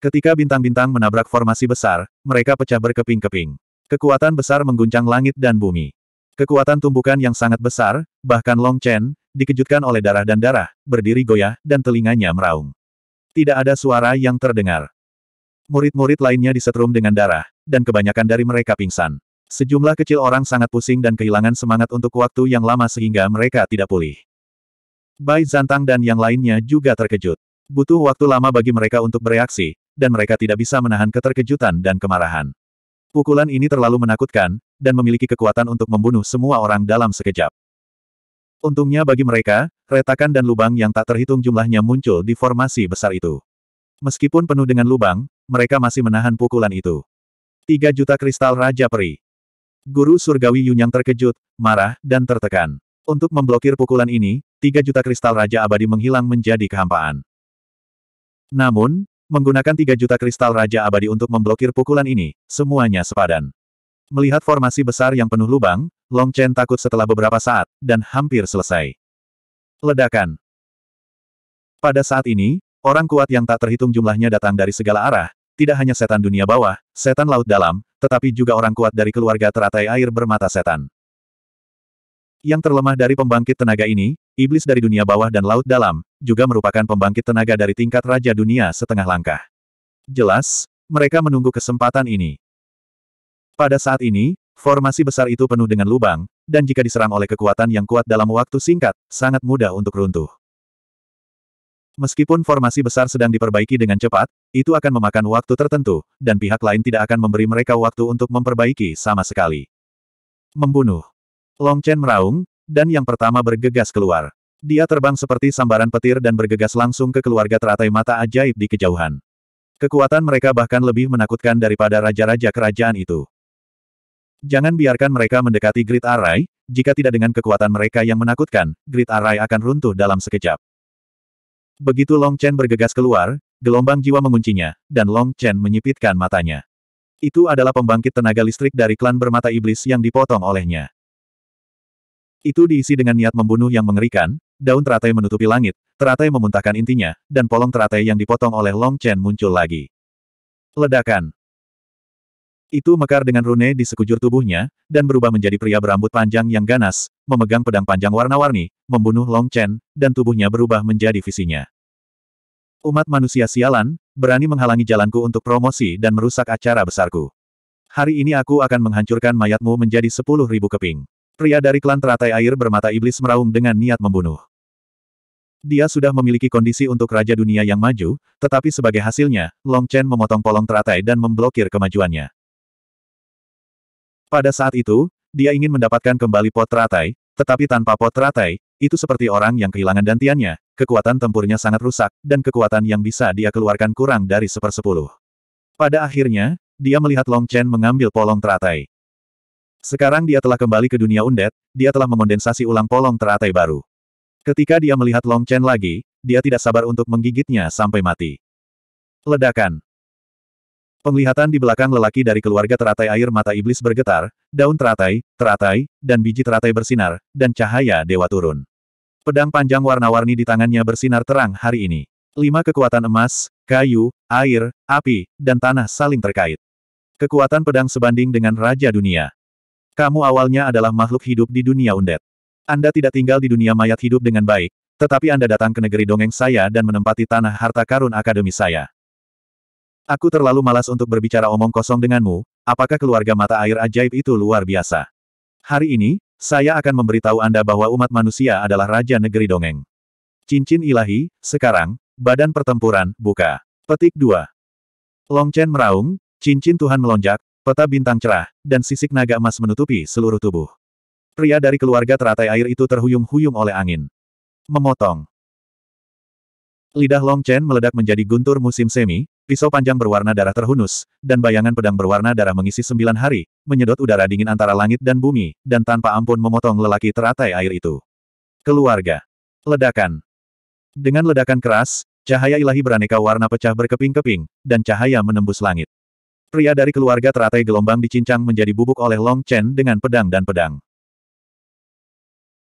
Ketika bintang-bintang menabrak formasi besar, mereka pecah berkeping-keping. Kekuatan besar mengguncang langit dan bumi. Kekuatan tumbukan yang sangat besar, bahkan Long Chen, dikejutkan oleh darah dan darah, berdiri goyah, dan telinganya meraung. Tidak ada suara yang terdengar. Murid-murid lainnya disetrum dengan darah, dan kebanyakan dari mereka pingsan. Sejumlah kecil orang sangat pusing dan kehilangan semangat untuk waktu yang lama sehingga mereka tidak pulih. Bai Zantang dan yang lainnya juga terkejut. Butuh waktu lama bagi mereka untuk bereaksi, dan mereka tidak bisa menahan keterkejutan dan kemarahan. Pukulan ini terlalu menakutkan, dan memiliki kekuatan untuk membunuh semua orang dalam sekejap. Untungnya bagi mereka, retakan dan lubang yang tak terhitung jumlahnya muncul di formasi besar itu. Meskipun penuh dengan lubang, mereka masih menahan pukulan itu. Tiga juta kristal Raja Peri. Guru Surgawi Yunyang terkejut, marah, dan tertekan. Untuk memblokir pukulan ini, tiga juta kristal Raja Abadi menghilang menjadi kehampaan. Namun, Menggunakan 3 juta kristal Raja Abadi untuk memblokir pukulan ini, semuanya sepadan. Melihat formasi besar yang penuh lubang, Long Chen takut setelah beberapa saat, dan hampir selesai. Ledakan. Pada saat ini, orang kuat yang tak terhitung jumlahnya datang dari segala arah, tidak hanya setan dunia bawah, setan laut dalam, tetapi juga orang kuat dari keluarga teratai air bermata setan. Yang terlemah dari pembangkit tenaga ini, Iblis dari dunia bawah dan laut dalam, juga merupakan pembangkit tenaga dari tingkat Raja Dunia setengah langkah. Jelas, mereka menunggu kesempatan ini. Pada saat ini, formasi besar itu penuh dengan lubang, dan jika diserang oleh kekuatan yang kuat dalam waktu singkat, sangat mudah untuk runtuh. Meskipun formasi besar sedang diperbaiki dengan cepat, itu akan memakan waktu tertentu, dan pihak lain tidak akan memberi mereka waktu untuk memperbaiki sama sekali. Membunuh. Long Chen meraung, dan yang pertama bergegas keluar. Dia terbang seperti sambaran petir dan bergegas langsung ke keluarga teratai mata ajaib di kejauhan. Kekuatan mereka bahkan lebih menakutkan daripada raja-raja kerajaan itu. Jangan biarkan mereka mendekati Grid Array, jika tidak dengan kekuatan mereka yang menakutkan, Grid Array akan runtuh dalam sekejap. Begitu Long Chen bergegas keluar, gelombang jiwa menguncinya, dan Long Chen menyipitkan matanya. Itu adalah pembangkit tenaga listrik dari klan bermata iblis yang dipotong olehnya. Itu diisi dengan niat membunuh yang mengerikan, daun teratai menutupi langit, teratai memuntahkan intinya, dan polong teratai yang dipotong oleh Long Chen muncul lagi. Ledakan. Itu mekar dengan rune di sekujur tubuhnya, dan berubah menjadi pria berambut panjang yang ganas, memegang pedang panjang warna-warni, membunuh Long Chen, dan tubuhnya berubah menjadi visinya. Umat manusia sialan, berani menghalangi jalanku untuk promosi dan merusak acara besarku. Hari ini aku akan menghancurkan mayatmu menjadi sepuluh ribu keping. Pria dari klan teratai air bermata iblis meraung dengan niat membunuh. Dia sudah memiliki kondisi untuk Raja Dunia yang maju, tetapi sebagai hasilnya, Long Chen memotong polong teratai dan memblokir kemajuannya. Pada saat itu, dia ingin mendapatkan kembali pot teratai, tetapi tanpa pot teratai, itu seperti orang yang kehilangan dantiannya, kekuatan tempurnya sangat rusak, dan kekuatan yang bisa dia keluarkan kurang dari sepersepuluh. Pada akhirnya, dia melihat Long Chen mengambil polong teratai. Sekarang dia telah kembali ke dunia undet, dia telah mengondensasi ulang polong teratai baru. Ketika dia melihat Long Chen lagi, dia tidak sabar untuk menggigitnya sampai mati. Ledakan. Penglihatan di belakang lelaki dari keluarga teratai air mata iblis bergetar, daun teratai, teratai, dan biji teratai bersinar, dan cahaya dewa turun. Pedang panjang warna-warni di tangannya bersinar terang hari ini. Lima kekuatan emas, kayu, air, api, dan tanah saling terkait. Kekuatan pedang sebanding dengan Raja Dunia. Kamu awalnya adalah makhluk hidup di dunia undet. Anda tidak tinggal di dunia mayat hidup dengan baik, tetapi Anda datang ke negeri dongeng saya dan menempati tanah harta karun akademi saya. Aku terlalu malas untuk berbicara omong kosong denganmu, apakah keluarga mata air ajaib itu luar biasa? Hari ini, saya akan memberitahu Anda bahwa umat manusia adalah raja negeri dongeng. Cincin ilahi, sekarang, badan pertempuran, buka. Petik 2. Longchen meraung, cincin Tuhan melonjak, Peta bintang cerah, dan sisik naga emas menutupi seluruh tubuh. Pria dari keluarga teratai air itu terhuyung-huyung oleh angin. Memotong. Lidah Long Chen meledak menjadi guntur musim semi, pisau panjang berwarna darah terhunus, dan bayangan pedang berwarna darah mengisi sembilan hari, menyedot udara dingin antara langit dan bumi, dan tanpa ampun memotong lelaki teratai air itu. Keluarga. Ledakan. Dengan ledakan keras, cahaya ilahi beraneka warna pecah berkeping-keping, dan cahaya menembus langit. Pria dari keluarga teratai gelombang dicincang menjadi bubuk oleh Long Chen dengan pedang dan pedang.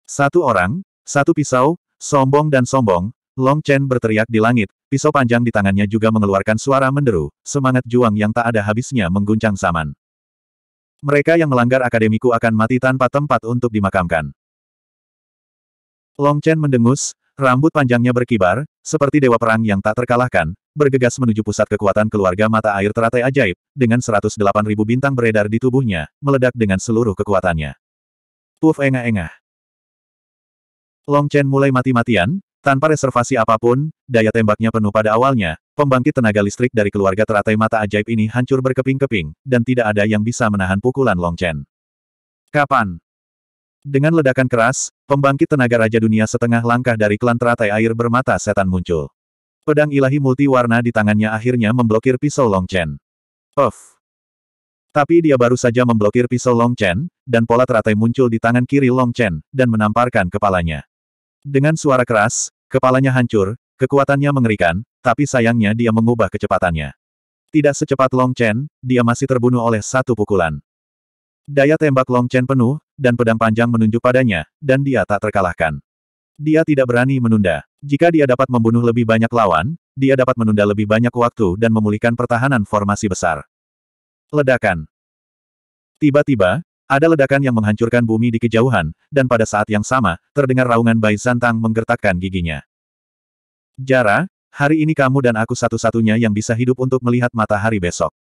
Satu orang, satu pisau, sombong dan sombong, Long Chen berteriak di langit, pisau panjang di tangannya juga mengeluarkan suara menderu, semangat juang yang tak ada habisnya mengguncang zaman. Mereka yang melanggar akademiku akan mati tanpa tempat untuk dimakamkan. Long Chen mendengus, Rambut panjangnya berkibar, seperti dewa perang yang tak terkalahkan, bergegas menuju pusat kekuatan keluarga mata air teratai ajaib, dengan ribu bintang beredar di tubuhnya, meledak dengan seluruh kekuatannya. Puf engah-engah. Long Chen mulai mati-matian, tanpa reservasi apapun, daya tembaknya penuh pada awalnya, pembangkit tenaga listrik dari keluarga teratai mata ajaib ini hancur berkeping-keping, dan tidak ada yang bisa menahan pukulan Long Chen. Kapan? Dengan ledakan keras, pembangkit tenaga Raja Dunia setengah langkah dari klan teratai air bermata setan muncul. Pedang ilahi multi warna di tangannya akhirnya memblokir pisau Long Chen. Tapi dia baru saja memblokir pisau Long Chen, dan pola teratai muncul di tangan kiri Long Chen, dan menamparkan kepalanya. Dengan suara keras, kepalanya hancur, kekuatannya mengerikan, tapi sayangnya dia mengubah kecepatannya. Tidak secepat Long Chen, dia masih terbunuh oleh satu pukulan. Daya tembak Long Chen penuh, dan pedang panjang menunjuk padanya, dan dia tak terkalahkan. Dia tidak berani menunda. Jika dia dapat membunuh lebih banyak lawan, dia dapat menunda lebih banyak waktu dan memulihkan pertahanan formasi besar. Ledakan. Tiba-tiba, ada ledakan yang menghancurkan bumi di kejauhan, dan pada saat yang sama, terdengar raungan Bai Zantang menggertakkan giginya. Jara, hari ini kamu dan aku satu-satunya yang bisa hidup untuk melihat matahari besok.